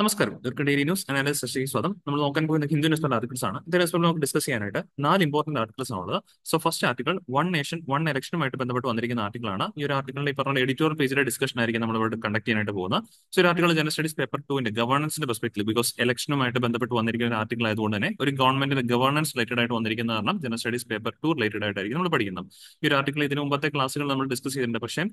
നമസ്കാരം Durga daily news അനാലിസ് സെഷനിലേക്ക് സ്വാഗതം നമ്മൾ നോക്കാൻ പോകുന്ന ഹിന്ദു പറഞ്ഞ ആർട്ടിക്കിൾസ് ആണ് ഇതേ സംബന്ധിച്ച് നമുക്ക് ഡിസ്കസ് ചെയ്യാനായിട്ട് നാല് ഇമ്പോർട്ടന്റ് ആർട്ടിക്കിൾസ് ആണുള്ളത് so first article one nation one ഇലക്ഷനുമായിട്ട് ബന്ധപ്പെട്ട് വന്നിരിക്കുന്ന ആണ് ഈ ഒരു ആർട്ടിക്കിളിൽ ഈ പറഞ്ഞ എഡിറ്റോറിയൽ പേജിലെ ഡിസ്കഷൻ ആയിരിക്കും നമ്മൾ ഇവിടെ കണ്ടക്ട് ചെയ്യാനായിട്ട് പോകുന്നത് സോ ഒരു ആർട്ടിക്കിൾ ജനറൽ സ്റ്റഡീസ് പേപ്പർ ടുവിന്റെ ഗവർണൻസിന്റെ പെർസ്പെക്ടീവ് ബിക്കോസ് ഇലക്ഷനുമായിട്ട് ബന്ധപ്പെട്ട് വന്നിരിക്കുന്ന ഒരു ആർട്ടിക്കിൾ ആയതുകൊണ്ട് തന്നെ ഒരു ഗവൺമെന്റിന്റെ ഗവർണൻസ് റിലേറ്റഡ് ആയിട്ട് വന്നിരിക്കുന്ന കാരണം general studies paper two related ആയിട്ടായിരിക്കും നമ്മൾ പഠിക്കുന്നത് ഈ ഒരു ആർട്ടിക്കിൾ ഇതിന് മുമ്പത്തെ ക്ലാസ്സുകൾ നമ്മൾ ഡിസ്കസ് ചെയ്തിട്ടുണ്ട് പക്ഷേ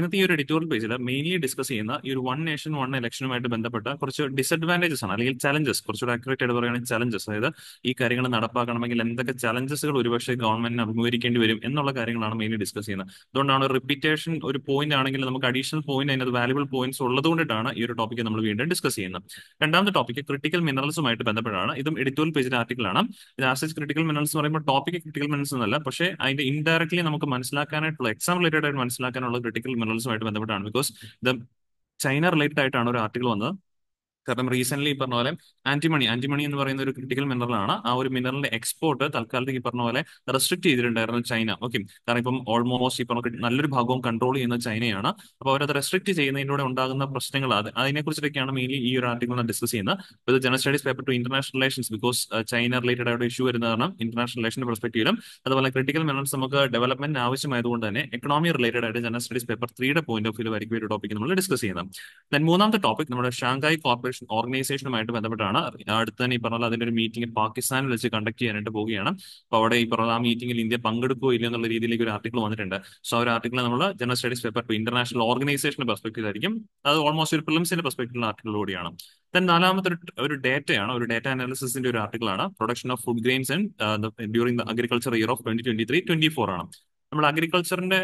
ഇന്നത്തെ ഈ ഒരു എഡിറ്റോറിയൽ പേജിൽ മെയിൻലി ഡിസ്കസ് ചെയ്യുന്ന ഈ ഒരു വൺ നേഷൻ വൺ ഇലക്ഷനുമായിട്ട് ബന്ധപ്പെട്ട കുറച്ച് കുറച്ച് ഡിസഡ്വാൻറ്റേജസ് ആണ് അല്ലെങ്കിൽ ചലഞ്ചസ് കുറച്ചുകൂടെ ആക്യുറേറ്റ് ആയിട്ട് പറയുകയാണെങ്കിൽ ചലഞ്ചസ് അതായത് ഈ കാര്യങ്ങൾ നടപ്പാക്കണമെങ്കിൽ എന്തൊക്കെ ചലഞ്ചസുകൾ ഒരുപക്ഷെ ഗവൺമെന്റിന് അഭിമുഖീകരിക്കേണ്ടി വരും എന്നുള്ള കാര്യങ്ങളാണ് മെയിൻ ഡിസ്കസ് ചെയ്യുന്നത് അതുകൊണ്ടാണ് റിപ്പീറ്റേഷൻ ഒരു പോയിന്റ് ആണെങ്കിൽ നമുക്ക് അഡീഷണൽ പോയിന്റ് അതിനകത്ത് വാല്യുബിൾ പോയിന്റ്സ് ഉള്ളതുകൊണ്ടിട്ടാണ് ഈ ഒരു ടോപ്പിക്ക് നമ്മൾ വീണ്ടും ഡിസ്കസ് ചെയ്യുന്നത് രണ്ടാമത്തെ ടോപ്പിക്ക് ക്രിട്ടിക്കൽ മിനറൽസുമായിട്ട് ബന്ധപ്പെട്ടാണ് ഇതും എഡിറ്റോൽ പേജിൽ പേജിലെ ആണ് ഇത് ആസ്റ്റ് ക്രിട്ടിക്കൽ മിനറൽസ് എന്ന് പറയുമ്പോൾ ടോപ്പിക്ക് ക്രിട്ടിക്കൽ മിനറൽസ് എന്നല്ല പക്ഷേ അതിന്റെ ഇൻഡയറക്ട്ലി നമുക്ക് മനസ്സിലാക്കാനായിട്ടുള്ള എക്സാം റിലേറ്റഡ് ആയിട്ട് മനസ്സിലാക്കാനുള്ള ക്രിട്ടിക്കൽ മിനറൽസുമായിട്ട് ബന്ധപ്പെട്ടാണ് ബിക്കോസ് ദ ചൈന റിലേറ്റഡ് ആയിട്ടാണ് ഒരു ആർട്ടിക്കൽ വന്നത് കാരണം റീസെന്റ് ഈ പറഞ്ഞ പോലെ ആന്റിമണി ആന്റിമണി എന്ന് പറയുന്ന ഒരു ക്രിട്ടിക്കൽ മിനറലാണ് ആ ഒരു മിനറലിന്റെ എക്സ്പോർട്ട് തൽക്കാലത്ത് ഈ പറഞ്ഞ പോലെ റെസ്ട്രിക്ട് ചെയ്തിട്ടുണ്ടായിരുന്നു ചൈന ഓക്കെ കാരണം ഇപ്പം ഓൾമോസ്റ്റ് ഈ പറഞ്ഞ നല്ലൊരു ഭാഗവും കൺട്രോൾ ചെയ്യുന്ന ചൈനയാണ് അപ്പൊ അവരത് റെസ്ട്രിക്ട് ചെയ്യുന്നതിലൂടെ ഉണ്ടാകുന്ന പ്രശ്നങ്ങൾ അത് അതിനെ കുറിച്ചിട്ടൊക്കെയാണ് മെയിൻലി ഈ ഒരു ആർട്ടിക്കിൾ ഡിസ്കസ് ചെയ്യുന്നത് ഇത് general studies paper two international relations because China related ആയിട്ട് ഇഷ്യൂ വരുന്ന കാരണം ഇന്റർനാഷണൽ റിലേഷന്റെ പെർസ്പെക്റ്റീവിലും അതുപോലെ ക്രിട്ടിക്കൽ മിനറൽസ് നമുക്ക് ഡെവലപ്മെന്റ് ആവശ്യമായതുകൊണ്ട് തന്നെ എക്കണോമി റിലേറ്റഡ് ആയിട്ട് ജനറൽ സ്റ്റഡീസ് പേപ്പർ ത്രീയുടെ പോയിന്റ് ഓഫ് വ്യൂ ആയിരിക്കും ഒരു ടോപ്പിക് നമ്മൾ ഡിസ്കസ് ചെയ്യുന്നത് ദൻ മൂന്നാമത്തെ ടോപ്പിക് നമ്മുടെ ഷാങ്കായ് കോർപ്പറേഷൻ ഓർഗനൈസേഷൻ ഓർഗനൈസേഷനുമായിട്ട് ബന്ധപ്പെട്ടാണ് അടുത്ത തന്നെ ഈ പറഞ്ഞ അതിന്റെ ഒരു മീറ്റിംഗ് പാകിസ്ഥാനിൽ വെച്ച് കണ്ടക്ട് ചെയ്യാനായിട്ട് പോവുകയാണ് അപ്പൊ അവിടെ ഈ പറഞ്ഞ ആ മീറ്റിംഗിൽ ഇന്ത്യ പങ്കെടുക്കുകയോ ഇല്ല എന്നുള്ള രീതിയിലേക്ക് ഒരു ആർട്ടിക്കിൾ വന്നിട്ടുണ്ട് സോ ആ ഒരു ആർട്ടിക്കിൾ നമ്മൾ general studies paper two international ഓർഗനൈസേഷന്റെ പെർസ്പെക്ടീവ് ആയിരിക്കും അത് ഓൾമോസ്റ്റ് ഒരു പ്രിലിംസിന്റെ പെർസ്പെക്ടീവിലുള്ള ആർട്ടിക്കിൾ കൂടിയാണ് ദെൻ നാലാമത്തെ ഒരു ഡേറ്റയാണ് ഒരു ഡേറ്റ അനാലിസിന്റെ ഒരു ആർട്ടിക്കിൾ ആണ് production of food grains and during the agriculture year of twenty twenty three twenty four ആണ് നമ്മൾ അഗ്രികൾച്ചറിന്റെ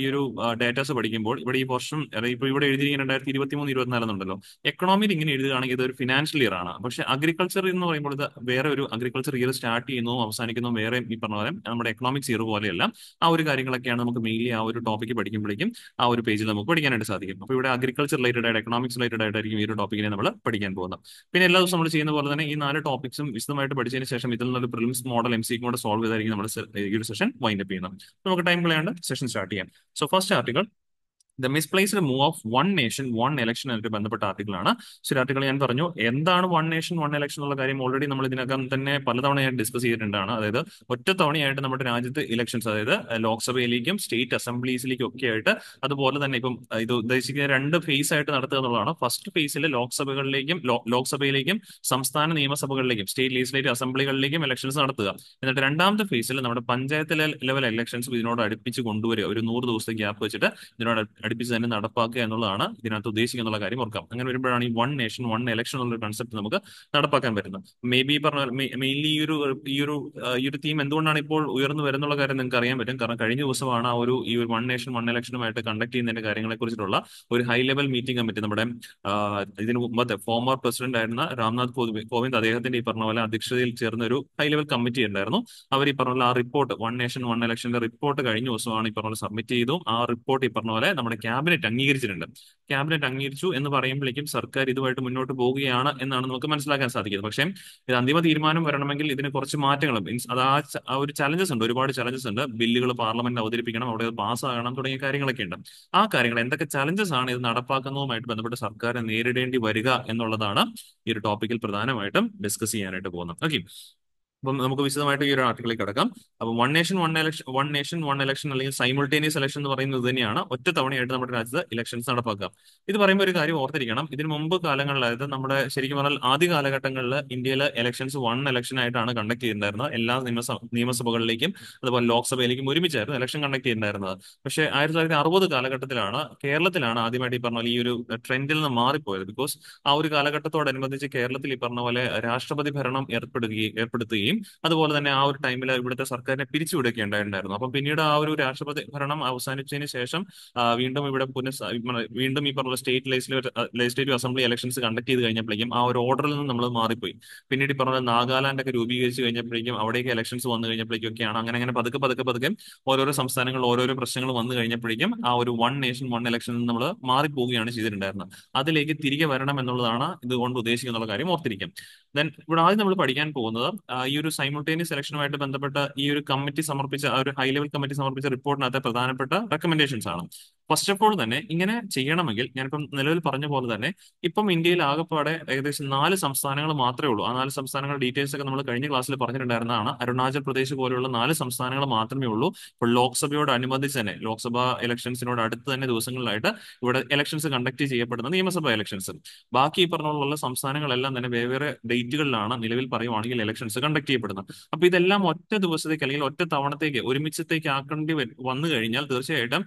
ഈ ഒരു ഡേറ്റാസ് പഠിക്കുമ്പോൾ ഇവിടെ ഈ വർഷം ഇപ്പൊ ഇവിടെ എഴുതിയിരിക്കുന്ന രണ്ടായിരത്തി ഇരുപത്തി മൂന്ന് ഇരുപത്തിനാല് എന്നുണ്ടല്ലോ എക്കണോമിയിൽ ഇങ്ങനെ എഴുതുകയാണെങ്കിൽ ഇതൊരു ഫിനാൻഷ്യൽ ഇയർ ആണ് പക്ഷെ അഗ്രികൾച്ചർ എന്ന് പറയുമ്പോൾ ഇത് വേറെ ഒരു അഗ്രികൾച്ചർ ഇയർ സ്റ്റാർട്ട് ചെയ്യുന്നു അവസാനിക്കുന്നു വേറെ ഈ പറഞ്ഞ പോലെ നമ്മുടെ എക്കണോമിക്സ് ഇയർ പോലെയല്ല ആ ഒരു കാര്യങ്ങളൊക്കെയാണ് നമുക്ക് മെയിൻലി ആ ഒരു ടോപ്പിക്ക് പഠിക്കുമ്പോഴേക്കും ആ ഒരു പേജിൽ നമുക്ക് പഠിക്കാനായിട്ട് സാധിക്കും അപ്പോൾ ഇവിടെ അഗ്രികൾച്ചർ റിലേറ്റഡ് ആയിട്ട് എക്കണോമിക്സ് റിലേറ്റഡ് ആയിട്ടായിരിക്കും ഈ ഒരു ടോപ്പിക്കിനെ നമ്മൾ പഠിക്കാൻ പോകുന്നത് പിന്നെ എല്ലാ ദിവസവും നമ്മൾ ചെയ്യുന്ന പോലെ തന്നെ ഈ നാല് ടോപ്പിക്സും വിശദമായിട്ട് പഠിച്ചതിന് ശേഷം ഇതിൽ നിന്നൊരു പ്രിലിംസ് മോഡൽ എം സി കൂടെ സോൾവ് ചെയ്തായിരിക്കും നമ്മൾ ഈ ഒരു സെഷൻ വൈൻഡപ്പ് ചെയ്യുന്നത് നമുക്ക് ടൈം കാര്യങ്ങളെയാണ് സെഷൻ സ്റ്റാർട്ട് ചെയ്യാം so first article the misplaced move of one nation one election ആയിട്ട് ബന്ധപ്പെട്ട ആർട്ടിക്കിളാണ് ശരി ആർട്ടിക്കിൾ ഞാൻ പറഞ്ഞു എന്താണ് വൺ നേഷൻ വൺ ഇലക്ഷൻ എന്നുള്ള കാര്യം ഓൾറെഡി നമ്മൾ ഇതിനകം തന്നെ ഞാൻ ഡിസ്കസ് ചെയ്തിട്ടുണ്ടാണ് അതായത് ഒറ്റ തവണയായിട്ട് നമ്മുടെ രാജ്യത്ത് ഇലക്ഷൻസ് അതായത് ലോക്സഭയിലേക്കും സ്റ്റേറ്റ് അസംബ്ലീസിലേക്കും ഒക്കെ ആയിട്ട് അതുപോലെ തന്നെ ഇപ്പം ഇത് ഉദ്ദേശിക്കുന്ന രണ്ട് ഫേസ് ആയിട്ട് നടത്തുക എന്നുള്ളതാണ് ഫസ്റ്റ് ഫേസിൽ ലോക്സഭകളിലേക്കും ലോക്സഭയിലേക്കും സംസ്ഥാന നിയമസഭകളിലേക്കും സ്റ്റേറ്റ് ലെജിസ്ലേറ്റീവ് അസംബ്ലികളിലേക്കും ഇലക്ഷൻസ് നടത്തുക എന്നിട്ട് രണ്ടാമത്തെ ഫേസിൽ നമ്മുടെ പഞ്ചായത്ത് ലെവൽ ഇലക്ഷൻസ് ഇതിനോട് അടുപ്പിച്ച് കൊണ്ടുവരിക ഒരു നൂറ് ദിവസത്തെ ഗ്യാപ്പ് വെച്ചിട്ട് ഇതിനോട് അടുപ്പിച്ച് തന്നെ നടപ്പാക്കുക എന്നുള്ളതാണ് ഇതിനകത്ത് ഉദ്ദേശിക്കുന്നുള്ള കാര്യം ഓർക്കാം അങ്ങനെ വരുമ്പോഴാണ് ഈ വൺ നേഷൻ വൺ എലക്ഷൻ എന്നുള്ള കൺസെപ്റ്റ് നമുക്ക് നടപ്പാക്കാൻ പറ്റുന്നത് മേ ബി പറഞ്ഞ മെയിൻലി ഈ ഒരു ഈ ഒരു ഈ ഒരു തീം എന്തുകൊണ്ടാണ് ഇപ്പോൾ ഉയർന്നു വരുന്നുള്ള കാര്യം നിങ്ങൾക്ക് അറിയാൻ പറ്റും കാരണം കഴിഞ്ഞ ദിവസമാണ് ആ ഒരു ഈ ഒരു വൺ നേഷൻ വൺ എലക്ഷനുമായിട്ട് കണ്ടക്ട് ചെയ്യുന്നതിന്റെ കാര്യങ്ങളെ കുറിച്ചിട്ടുള്ള ഒരു ഹൈ ലെവൽ മീറ്റിംഗ് കമ്മിറ്റി നമ്മുടെ ഇതിന് മുമ്പത്തെ ഫോമർ പ്രസിഡന്റ് ആയിരുന്ന രാംനാഥ് കോവിന്ദ് അദ്ദേഹത്തിന്റെ ഈ പറഞ്ഞ പോലെ അധ്യക്ഷതയിൽ ചേർന്ന ഒരു ഹൈ ലെവൽ കമ്മിറ്റി ഉണ്ടായിരുന്നു അവർ ഈ പറഞ്ഞ പോലെ ആ റിപ്പോർട്ട് വൺ നേഷൻ വൺ എലക്ഷന്റെ റിപ്പോർട്ട് കഴിഞ്ഞ ദിവസമാണ് ഈ പറഞ്ഞ പോലെ സബ്മിറ്റ് ചെയ്തു ആ റിപ്പോർട്ട് ഈ പറഞ്ഞ പോലെ നമ്മുടെ ക്യാബിനറ്റ് അംഗീകരിച്ചിട്ടുണ്ട് ക്യാബിനറ്റ് അംഗീകരിച്ചു എന്ന് പറയുമ്പോഴേക്കും സർക്കാർ ഇതുമായിട്ട് മുന്നോട്ട് പോവുകയാണ് എന്നാണ് നമുക്ക് മനസ്സിലാക്കാൻ സാധിക്കുന്നത് പക്ഷേ ഇത് അന്തിമ തീരുമാനം വരണമെങ്കിൽ ഇതിന് കുറച്ച് മാറ്റങ്ങളും മീൻസ് അത് ആ ഒരു ചലഞ്ചസ് ഉണ്ട് ഒരുപാട് ചലഞ്ചസ് ഉണ്ട് ബില്ലുകൾ പാർലമെന്റിൽ അവതരിപ്പിക്കണം അവിടെ പാസ്സാകണം തുടങ്ങിയ കാര്യങ്ങളൊക്കെ ഉണ്ട് ആ കാര്യങ്ങൾ എന്തൊക്കെ ചലഞ്ചസ് ആണ് ഇത് നടപ്പാക്കുന്നതുമായിട്ട് ബന്ധപ്പെട്ട് സർക്കാർ നേരിടേണ്ടി വരിക എന്നുള്ളതാണ് ഈ ഒരു ടോപ്പിക്കിൽ പ്രധാനമായിട്ടും ഡിസ്കസ് ചെയ്യാനായിട്ട് പോകുന്നത് ഓക്കെ അപ്പം നമുക്ക് വിശദമായിട്ട് ഈ ഒരു ആർട്ടിക്കിളിൽ കിടക്കാം അപ്പൊ one nation one election one nation one election അല്ലെങ്കിൽ സൈമിൾട്ടേനിയസ് എലക്ഷൻ എന്ന് പറയുന്നത് തന്നെയാണ് ഒറ്റ തവണയായിട്ട് നമ്മുടെ രാജ്യത്ത് ഇലക്ഷൻസ് നടപ്പാക്കുക ഇത് പറയുമ്പോൾ ഒരു കാര്യം ഓർത്തിരിക്കണം ഇതിനു മുമ്പ് കാലങ്ങളിലായത് നമ്മുടെ ശരിക്കും പറഞ്ഞാൽ ആദ്യ കാലഘട്ടങ്ങളിൽ ഇന്ത്യയിൽ ഇലക്ഷൻസ് വൺ എലക്ഷൻ ആയിട്ടാണ് കണ്ടക്ട് ചെയ്യുന്നുണ്ടായിരുന്നത് എല്ലാ നിയമസഭ നിയമസഭകളിലേക്കും അതുപോലെ ലോക്സഭയിലേക്കും ഒരുമിച്ചായിരുന്നു ഇലക്ഷൻ കണ്ടക്ട് ചെയ്യുന്നുണ്ടായിരുന്നത് പക്ഷേ ആയിരത്തി തൊള്ളായിരത്തി അറുപത് കാലഘട്ടത്തിലാണ് കേരളത്തിലാണ് ആദ്യമായിട്ട് ഈ പറഞ്ഞ പോലെ ഈ ഒരു ട്രെൻഡിൽ നിന്ന് മാറിപ്പോയത് ബിക്കോസ് ആ ഒരു കാലഘട്ടത്തോടനുബന്ധിച്ച് കേരളത്തിൽ ഈ പറഞ്ഞ പോലെ രാഷ്ട്രപതി ഭരണം ഏർപ്പെടുകയും ഏർപ്പെടുത്തുകയും ഉണ്ടാവുകയും അതുപോലെ തന്നെ ആ ഒരു ടൈമിൽ ഇവിടുത്തെ സർക്കാരിനെ പിരിച്ചുവിടുകയുണ്ടായിരുന്നു അപ്പം പിന്നീട് ആ ഒരു രാഷ്ട്രപതി ഭരണം അവസാനിച്ചതിന് ശേഷം വീണ്ടും ഇവിടെ പുനഃ വീണ്ടും ഈ പറഞ്ഞ state legislative assembly elections conduct ചെയ്ത് കഴിഞ്ഞപ്പോഴേക്കും ആ ഒരു ഓർഡറിൽ നിന്ന് നമ്മൾ മാറിപ്പോയി പിന്നീട് ഈ പറഞ്ഞ നാഗാലാൻഡ് ഒക്കെ രൂപീകരിച്ച് കഴിഞ്ഞപ്പോഴേക്കും അവിടേക്ക് ഇലക്ഷൻസ് വന്നു കഴിഞ്ഞപ്പോഴേക്കും ഒക്കെയാണ് അങ്ങനെ അങ്ങനെ പതുക്കെ പതുക്കെ പതുക്കെ ഓരോരോ സംസ്ഥാനങ്ങളിൽ ഓരോരോ പ്രശ്നങ്ങൾ വന്നു കഴിഞ്ഞപ്പോഴേക്കും ആ ഒരു വൺ നേഷൻ വൺ ഇലക്ഷൻ നമ്മൾ മാറിപ്പോവുകയാണ് ചെയ്തിട്ടുണ്ടായിരുന്നത് അതിലേക്ക് തിരികെ വരണം എന്നുള്ളതാണ് ഇതുകൊണ്ട് ഉദ്ദേശിക്കുന്നുള്ള കാര്യം ഓർത്തിരിക്കും ദെൻ ഇവിടെ ആദ്യം നമ്മൾ പഠിക്കാൻ പോകുന്നത് ഈ ഒരു സൈമോട്ടേനിയസ് സെലക്ഷനുമായിട്ട് ബന്ധപ്പെട്ട ഈ ഒരു കമ്മിറ്റി സമർപ്പിച്ച ആ ഒരു ഹൈ ലെവൽ കമ്മിറ്റി സമർപ്പിച്ച റിപ്പോർട്ടിനകത്തെ പ്രധാനപ്പെട്ട റെക്കമെൻഡേഷൻസ് ആണ് ഫസ്റ്റ് ഓഫ് ഓൾ തന്നെ ഇങ്ങനെ ചെയ്യണമെങ്കിൽ ഞാനിപ്പം നിലവിൽ പറഞ്ഞ പോലെ തന്നെ ഇപ്പം ഇന്ത്യയിൽ ആകെപ്പാടെ ഏകദേശം നാല് സംസ്ഥാനങ്ങൾ മാത്രമേ ഉള്ളൂ ആ നാല് സംസ്ഥാനങ്ങളുടെ ഡീറ്റെയിൽസ് ഒക്കെ നമ്മൾ കഴിഞ്ഞ ക്ലാസ്സിൽ പറഞ്ഞിട്ടുണ്ടായിരുന്നതാണ് അരുണാചൽ പ്രദേശ് പോലെയുള്ള നാല് സംസ്ഥാനങ്ങൾ മാത്രമേ ഉള്ളൂ ഇപ്പോൾ ലോക്സഭയോടനുബന്ധിച്ച് തന്നെ ലോക്സഭാ ഇലക്ഷൻസിനോട് അടുത്ത് തന്നെ ദിവസങ്ങളിലായിട്ട് ഇവിടെ ഇലക്ഷൻസ് കണ്ടക്ട് ചെയ്യപ്പെടുന്ന നിയമസഭാ ഇലക്ഷൻസ് ബാക്കി ഈ പറഞ്ഞുള്ള സംസ്ഥാനങ്ങളെല്ലാം തന്നെ വേറെ ഡേറ്റുകളിലാണ് നിലവിൽ പറയുവാണെങ്കിൽ ഇലക്ഷൻസ് കണ്ടക്ട് ചെയ്യപ്പെടുന്നത് അപ്പൊ ഇതെല്ലാം ഒറ്റ ദിവസത്തേക്ക് അല്ലെങ്കിൽ ഒറ്റ തവണത്തേക്ക് ഒരുമിച്ചത്തേക്ക് ആക്കേണ്ടി വന്നു കഴിഞ്ഞാൽ തീർച്ചയായിട്ടും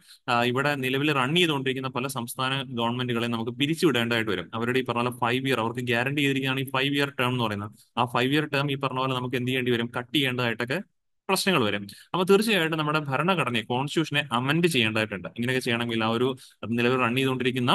ഇവിടെ നിലവിൽ റൺ ചെയ്തുകൊണ്ടിരിക്കുന്ന പല സംസ്ഥാന ഗവൺമെന്റുകളെ നമുക്ക് പിരിച്ചുവിടേണ്ടതായിട്ട് വരും അവരുടെ ഈ പറഞ്ഞ പോലെ ഫൈവ് ഇയർ അവർക്ക് ഗ്യാരണ്ടി ചെയ്തിരിക്കുകയാണ് ഈ ഫൈവ് ഇയർ ടേം എന്ന് പറയുന്നത് ആ ഫൈവ് ഇയർ ടേം ഈ പറഞ്ഞ പോലെ നമുക്ക് എന്ത് ചെയ്യേണ്ടി വരും കട്ട് ചെയ്യേണ്ടതായിട്ടൊക്കെ പ്രശ്നങ്ങൾ വരും അപ്പൊ തീർച്ചയായിട്ടും നമ്മുടെ ഭരണഘടനയെ കോൺസ്റ്റിറ്റ്യൂഷനെ അമെന്റ് ചെയ്യേണ്ടതായിട്ടുണ്ട് ഇങ്ങനെയൊക്കെ ചെയ്യണമെങ്കിൽ ആ ഒരു നിലവിൽ റൺ ചെയ്തുകൊണ്ടിരിക്കുന്ന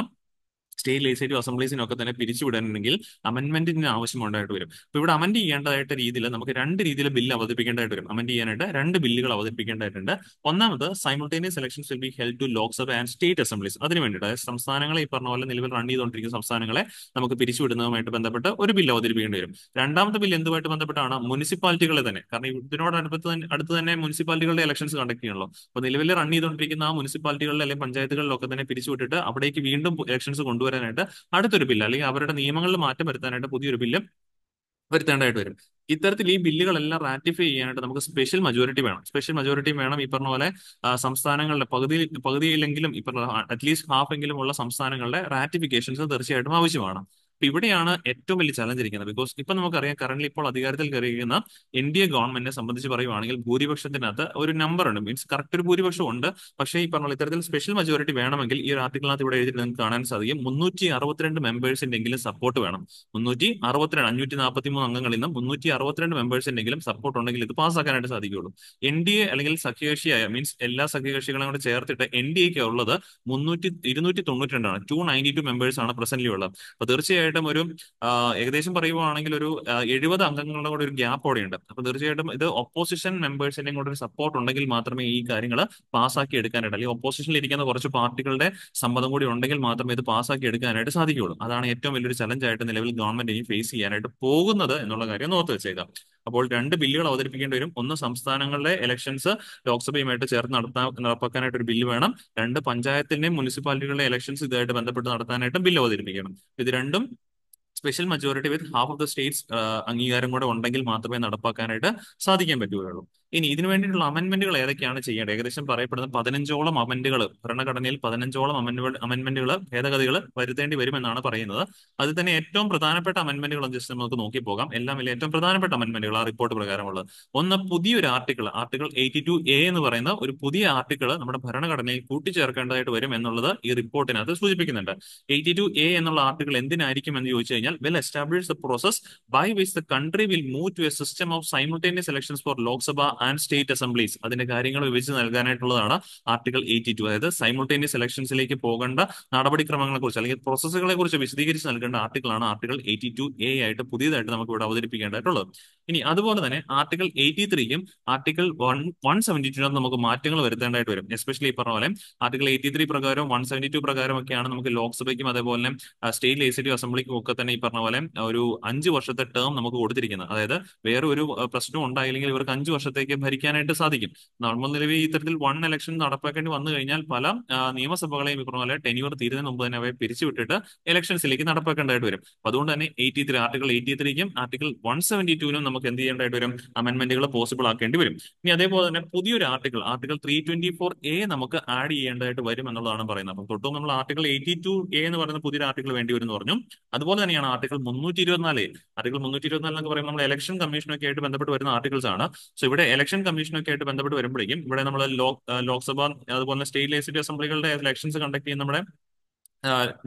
സ്റ്റേറ്റ് ലെജിസ്ലേറ്റീവ് ഒക്കെ തന്നെ പിരിച്ചുവിടണമെങ്കിൽ അമെന്റ്മെന്റിന് ആവശ്യമുണ്ടായിട്ട് വരും അപ്പോൾ ഇവിടെ അമെന്റ് ചെയ്യേണ്ടതായിട്ട് രീതിയിൽ നമുക്ക് രണ്ട് രീതിയിൽ ബില്ല് അവതരിപ്പിക്കേണ്ടതായിട്ട് വരും അമെന്റ് ചെയ്യാനായിട്ട് രണ്ട് ബില്ലുകൾ അവതരിപ്പിക്കേണ്ടതായിട്ടുണ്ട് ഒന്നാമത് simultaneous elections will be held to Lok Sabha and state assemblies അതിന് വേണ്ടിയിട്ട് സംസ്ഥാനങ്ങളെ ഈ പറഞ്ഞ പോലെ നിലവിൽ റൺ ചെയ്തുകൊണ്ടിരിക്കുന്ന സംസ്ഥാനങ്ങളെ നമുക്ക് പിരിച്ചുവിടുന്നതുമായിട്ട് ബന്ധപ്പെട്ട് ഒരു ബില്ല് അവതരിപ്പിക്കേണ്ടി വരും രണ്ടാമത്തെ ബില്ല് എന്തുമായിട്ട് ബന്ധപ്പെട്ടാണ് മുനിസിപ്പാലിറ്റികളെ തന്നെ കാരണം ഇതിനോടടുത്ത് തന്നെ അടുത്ത് തന്നെ മുനിസിപ്പാലിറ്റികളുടെ ഇലക്ഷൻസ് കണ്ടക്ട് ചെയ്യണല്ലോ അപ്പോൾ നിലവിൽ റൺ ചെയ്തുകൊണ്ടിരിക്കുന്ന ആ മുനിസിപ്പാലിറ്റികളിലെ അല്ലെങ്കിൽ പഞ്ചായത്തുകളിലൊക്കെ തന്നെ പിരിച്ചുവിട്ടിട്ട് അവിടേക്ക് വീണ്ടും ഇലക്ഷൻസ് കൊണ്ടുവരും കൊണ്ടുവരാനായിട്ട് അടുത്തൊരു ബില്ല് അല്ലെങ്കിൽ അവരുടെ നിയമങ്ങളിൽ മാറ്റം വരുത്താനായിട്ട് പുതിയൊരു ബില്ല് വരുത്തേണ്ടതായിട്ട് വരും ഇത്തരത്തിൽ ഈ ബില്ലുകളെല്ലാം റാറ്റിഫൈ ചെയ്യാനായിട്ട് നമുക്ക് സ്പെഷ്യൽ മജോറിറ്റി വേണം സ്പെഷ്യൽ മജോറിറ്റി വേണം ഈ പറഞ്ഞ പോലെ സംസ്ഥാനങ്ങളുടെ പകുതി പകുതിയില്ലെങ്കിലും ഈ അറ്റ്ലീസ്റ്റ് ഹാഫ് എങ്കിലും ഉള്ള സംസ്ഥാനങ്ങളുടെ റാറ്റിഫിക്കേഷൻസ് തീർച്ചയായിട്ടും ആവശ്യമാണ് അപ്പൊ ഇവിടെയാണ് ഏറ്റവും വലിയ ചലഞ്ച് ഇരിക്കുന്നത് ബിക്കോസ് ഇപ്പൊ നമുക്കറിയാം കറന്റ് ഇപ്പോൾ അധികാരത്തിൽ കയറിയിരിക്കുന്ന എൻ ഡി എ ഗവൺമെന്റിനെ സംബന്ധിച്ച് പറയുകയാണെങ്കിൽ ഭൂരിപക്ഷത്തിനകത്ത് ഒരു നമ്പർ ഉണ്ട് മീൻസ് കറക്റ്റ് ഒരു ഭൂരിപക്ഷം ഉണ്ട് പക്ഷേ ഈ പറഞ്ഞ ഇത്തരത്തിൽ സ്പെഷ്യൽ മെജോറിറ്റി വേണമെങ്കിൽ ഈ ഒരു ആർട്ടിക്കിളിനകത്ത് ഇവിടെ എഴുതിയിട്ട് നിങ്ങൾക്ക് കാണാൻ സാധിക്കും മുന്നൂറ്റി അറുപത്തിരണ്ട് മെമ്പേഴ്സിന്റെങ്കിലും സപ്പോർട്ട് വേണം മുന്നൂറ്റി അറുപത്തിരണ്ട് അഞ്ഞൂറ്റി നാൽപ്പത്തി മൂന്ന് അംഗങ്ങളിൽ നിന്നും മുന്നൂറ്റി അറുപത്തിരണ്ട് മെമ്പേഴ്സിന്റെങ്കിലും സപ്പോർട്ട് ഉണ്ടെങ്കിൽ ഇത് പാസ്സാക്കാനായിട്ട് സാധിക്കുള്ളൂ എൻ ഡി എ അല്ലെങ്കിൽ സഖ്യകക്ഷിയായ മീൻസ് എല്ലാ സഖ്യകക്ഷികളും കൂടെ ചേർത്തിട്ട് എൻ ഡി എക്ക് ഉള്ളത് മുന്നൂറ്റി ഇരുന്നൂറ്റി തൊണ്ണൂറ്റി രണ്ടാണ് ടു നയൻറ്റി ടു മെമ്പേഴ്സ് ആണ് പ്രസന്റ് ഉള്ളത് അപ്പൊ തീർച്ചയായും തീർച്ചയായിട്ടും ഒരു ഏകദേശം പറയുവാണെങ്കിൽ ഒരു എഴുപത് അംഗങ്ങളുടെ കൂടെ ഒരു ഗ്യാപ്പ് അവിടെയുണ്ട് അപ്പൊ തീർച്ചയായിട്ടും ഇത് ഒപ്പോസിഷൻ മെമ്പേഴ്സിന്റെയും കൂടെ ഒരു സപ്പോർട്ട് ഉണ്ടെങ്കിൽ മാത്രമേ ഈ കാര്യങ്ങൾ പാസ്സാക്കി എടുക്കാനായിട്ട് അല്ലെങ്കിൽ ഒപ്പോസിഷനിൽ ഇരിക്കുന്ന കുറച്ച് പാർട്ടികളുടെ സമ്മതം കൂടി ഉണ്ടെങ്കിൽ മാത്രമേ ഇത് പാസ്സാക്കി എടുക്കാനായിട്ട് സാധിക്കുകയുള്ളൂ അതാണ് ഏറ്റവും വലിയൊരു ചലഞ്ചായിട്ട് നിലവിൽ ഗവൺമെന്റ് ഇനി ഫേസ് ചെയ്യാനായിട്ട് പോകുന്നത് എന്നുള്ള കാര്യം നോർത്ത് വെച്ചേക്കാം അപ്പോൾ രണ്ട് ബില്ലുകൾ അവതരിപ്പിക്കേണ്ടി വരും ഒന്ന് സംസ്ഥാനങ്ങളുടെ ഇലക്ഷൻസ് ലോക്സഭയുമായിട്ട് ചേർന്ന് നടത്താൻ നടപ്പാക്കാനായിട്ട് ഒരു ബില്ല് വേണം രണ്ട് പഞ്ചായത്തിന്റെയും മുനിസിപ്പാലിറ്റികളുടെ ഇലക്ഷൻസ് ഇതുമായിട്ട് ബന്ധപ്പെട്ട് നടത്താനായിട്ടും ബില്ല് അവതരിപ്പിക്കണം ഇത് രണ്ടും special majority with half of the states അംഗീകാരം കൂടെ ഉണ്ടെങ്കിൽ മാത്രമേ നടപ്പാക്കാനായിട്ട് സാധിക്കാൻ പറ്റുകയുള്ളൂ ഇനി ഇതിനു വേണ്ടിയിട്ടുള്ള അമെന്റ്മെന്റുകൾ ഏതൊക്കെയാണ് ചെയ്യേണ്ടത് ഏകദേശം പറയപ്പെടുന്ന പതിനഞ്ചോളം അമെന്റുകൾ ഭരണഘടനയിൽ പതിനഞ്ചോളം അമെന്റ് അമെന്റ്മെന്റുകൾ ഭേദഗതികൾ വരുത്തേണ്ടി വരുമെന്നാണ് പറയുന്നത് അതിൽ തന്നെ ഏറ്റവും പ്രധാനപ്പെട്ട അമെന്റ്മെന്റുകൾ ജസ്റ്റ് നമുക്ക് നോക്കി പോകാം എല്ലാം വലിയ ഏറ്റവും പ്രധാനപ്പെട്ട അമെന്റ്മെന്റുകൾ ആ റിപ്പോർട്ട് പ്രകാരമുള്ളത് ഒന്ന് പുതിയൊരു article article eighty two A എന്ന് പറയുന്ന ഒരു പുതിയ ആർട്ടിക്കിൾ നമ്മുടെ ഭരണഘടനയിൽ കൂട്ടിച്ചേർക്കേണ്ടതായിട്ട് വരും എന്നുള്ളത് ഈ റിപ്പോർട്ടിനകത്ത് സൂചിപ്പിക്കുന്നുണ്ട് എയ്റ്റി ടു എ എന്നുള്ള ആർട്ടിക്കിൾ എന്തിനായിരിക്കും എന്ന് ചോദിച്ചു കഴിഞ്ഞാൽ well establish the process by which the country will move to a system of simultaneous elections for Lok Sabha and state assemblies അതിന്റെ കാര്യങ്ങൾ വിഭജിച്ച് നൽകാനായിട്ടുള്ളതാണ് ആർട്ടിക്കിൾ എയ്റ്റി ടു അതായത് സൈമൾട്ടേനിയസ് ഇലക്ഷൻസിലേക്ക് പോകേണ്ട നടപടിക്രമങ്ങളെ കുറിച്ച് അല്ലെങ്കിൽ പ്രോസസ്സുകളെ കുറിച്ച് വിശദീകരിച്ച് നൽകേണ്ട ആർട്ടിക്കിളാണ് ആർട്ടിക്കിൾ എയ്റ്റി ടു എ ആയിട്ട് പുതിയതായിട്ട് നമുക്ക് ഇവിടെ അവതരിപ്പിക്കേണ്ടതായിട്ടുള്ളത് ഇനി അതുപോലെ തന്നെ ആർട്ടിക്കിൾ എയ്റ്റി ത്രീക്കും article one one seventy two നമുക്ക് മാറ്റങ്ങൾ വരുത്തേണ്ടതായിട്ട് വരും എസ്പെഷ്യലി ഈ പറഞ്ഞ പോലെ ആർട്ടിക്കിൾ എയ്റ്റി ത്രീ പ്രകാരം വൺ സെവന്റി ടു പ്രകാരമൊക്കെയാണ് നമുക്ക് ലോക്സഭയ്ക്കും അതുപോലെ തന്നെ സ്റ്റേറ്റ് ലെജിസ്ലേറ്റീവ് അസംബ്ലിക്കും ഒക്കെ തന്നെ ഈ പറഞ്ഞ പോലെ ഒരു അഞ്ച് വർഷത്തെ ടേം നമുക്ക് കൊടുത്തിരിക്കുന്നത് അതായത് വേറെ ഒരു പ്രശ്നം ഉണ്ടായില്ലെങ്കിൽ ഇവർക്ക് അഞ്ച് വർഷത്തേക്ക് ഭരിക്കാനായിട്ട് സാധിക്കും നോർമൽ നിലവിൽ ഇത്തരത്തിൽ വൺ ഇലക്ഷൻ നടപ്പാക്കേണ്ടി വന്നു കഴിഞ്ഞാൽ പല നിയമസഭകളെയും പറഞ്ഞ പോലെ ടെന്യൂർ തീരുന്ന മുമ്പ് തന്നെ അവയെ പിരിച്ചുവിട്ടിട്ട് ഇലക്ഷൻസിലേക്ക് നടപ്പാക്കേണ്ടതായിട്ട് വരും അതുകൊണ്ട് തന്നെ എയ്റ്റി ത്രീ ആർട്ടിക്കിൾ എയ്റ്റി ത്രീക്കും ആർട്ടിക്കിൾ വൺ സെവന്റി ടൂവിനും നമുക്ക് എന്ത് ചെയ്യേണ്ടതായിട്ട് വരും അമെന്മെന്റുകൾ പോസിബിൾ ആക്കേണ്ടി വരും ഇനി അതേപോലെ തന്നെ പുതിയൊരു article article three twenty four A നമുക്ക് ആഡ് ചെയ്യേണ്ടതായിട്ട് വരും എന്നുള്ളതാണ് പറയുന്നത് അപ്പം തൊട്ടും നമ്മൾ ആർട്ടിക്കിൾ എയ്റ്റി ടു എ എന്ന് പറയുന്ന പുതിയൊരു ആർട്ടിക്കിൾ വേണ്ടി വരും എന്ന് പറഞ്ഞു അതുപോലെ തന്നെയാണ് ആർട്ടിക്കിൾ മുന്നൂറ്റി ഇരുപത്തിനാല് ആർട്ടിക്കിൾ മുന്നൂറ്റി ഇരുപത്തിനാല് എന്നൊക്കെ പറയുമ്പോൾ നമ്മൾ ഇലക്ഷൻ കമ്മീഷനൊക്കെ ആയിട്ട് ബന്ധപ്പെട്ട് വരുന്ന ആർട്ടിക്കിൾസ് ആണ് സോ ഇവിടെ ഇലക്ഷൻ കമ്മീഷനൊക്കെ ആയിട്ട് ബന്ധപ്പെട്ട് വരുമ്പോഴേക്കും ഇവിടെ നമ്മൾ ലോക്സഭ അതുപോലെ സ്റ്റേറ്റ് ലെജിസ്ലേറ്റീവ് അസംബ്ലികളുടെ ഇലക്ഷൻസ് കണ്ടക്ട് ചെയ്യുന്ന നമ്മുടെ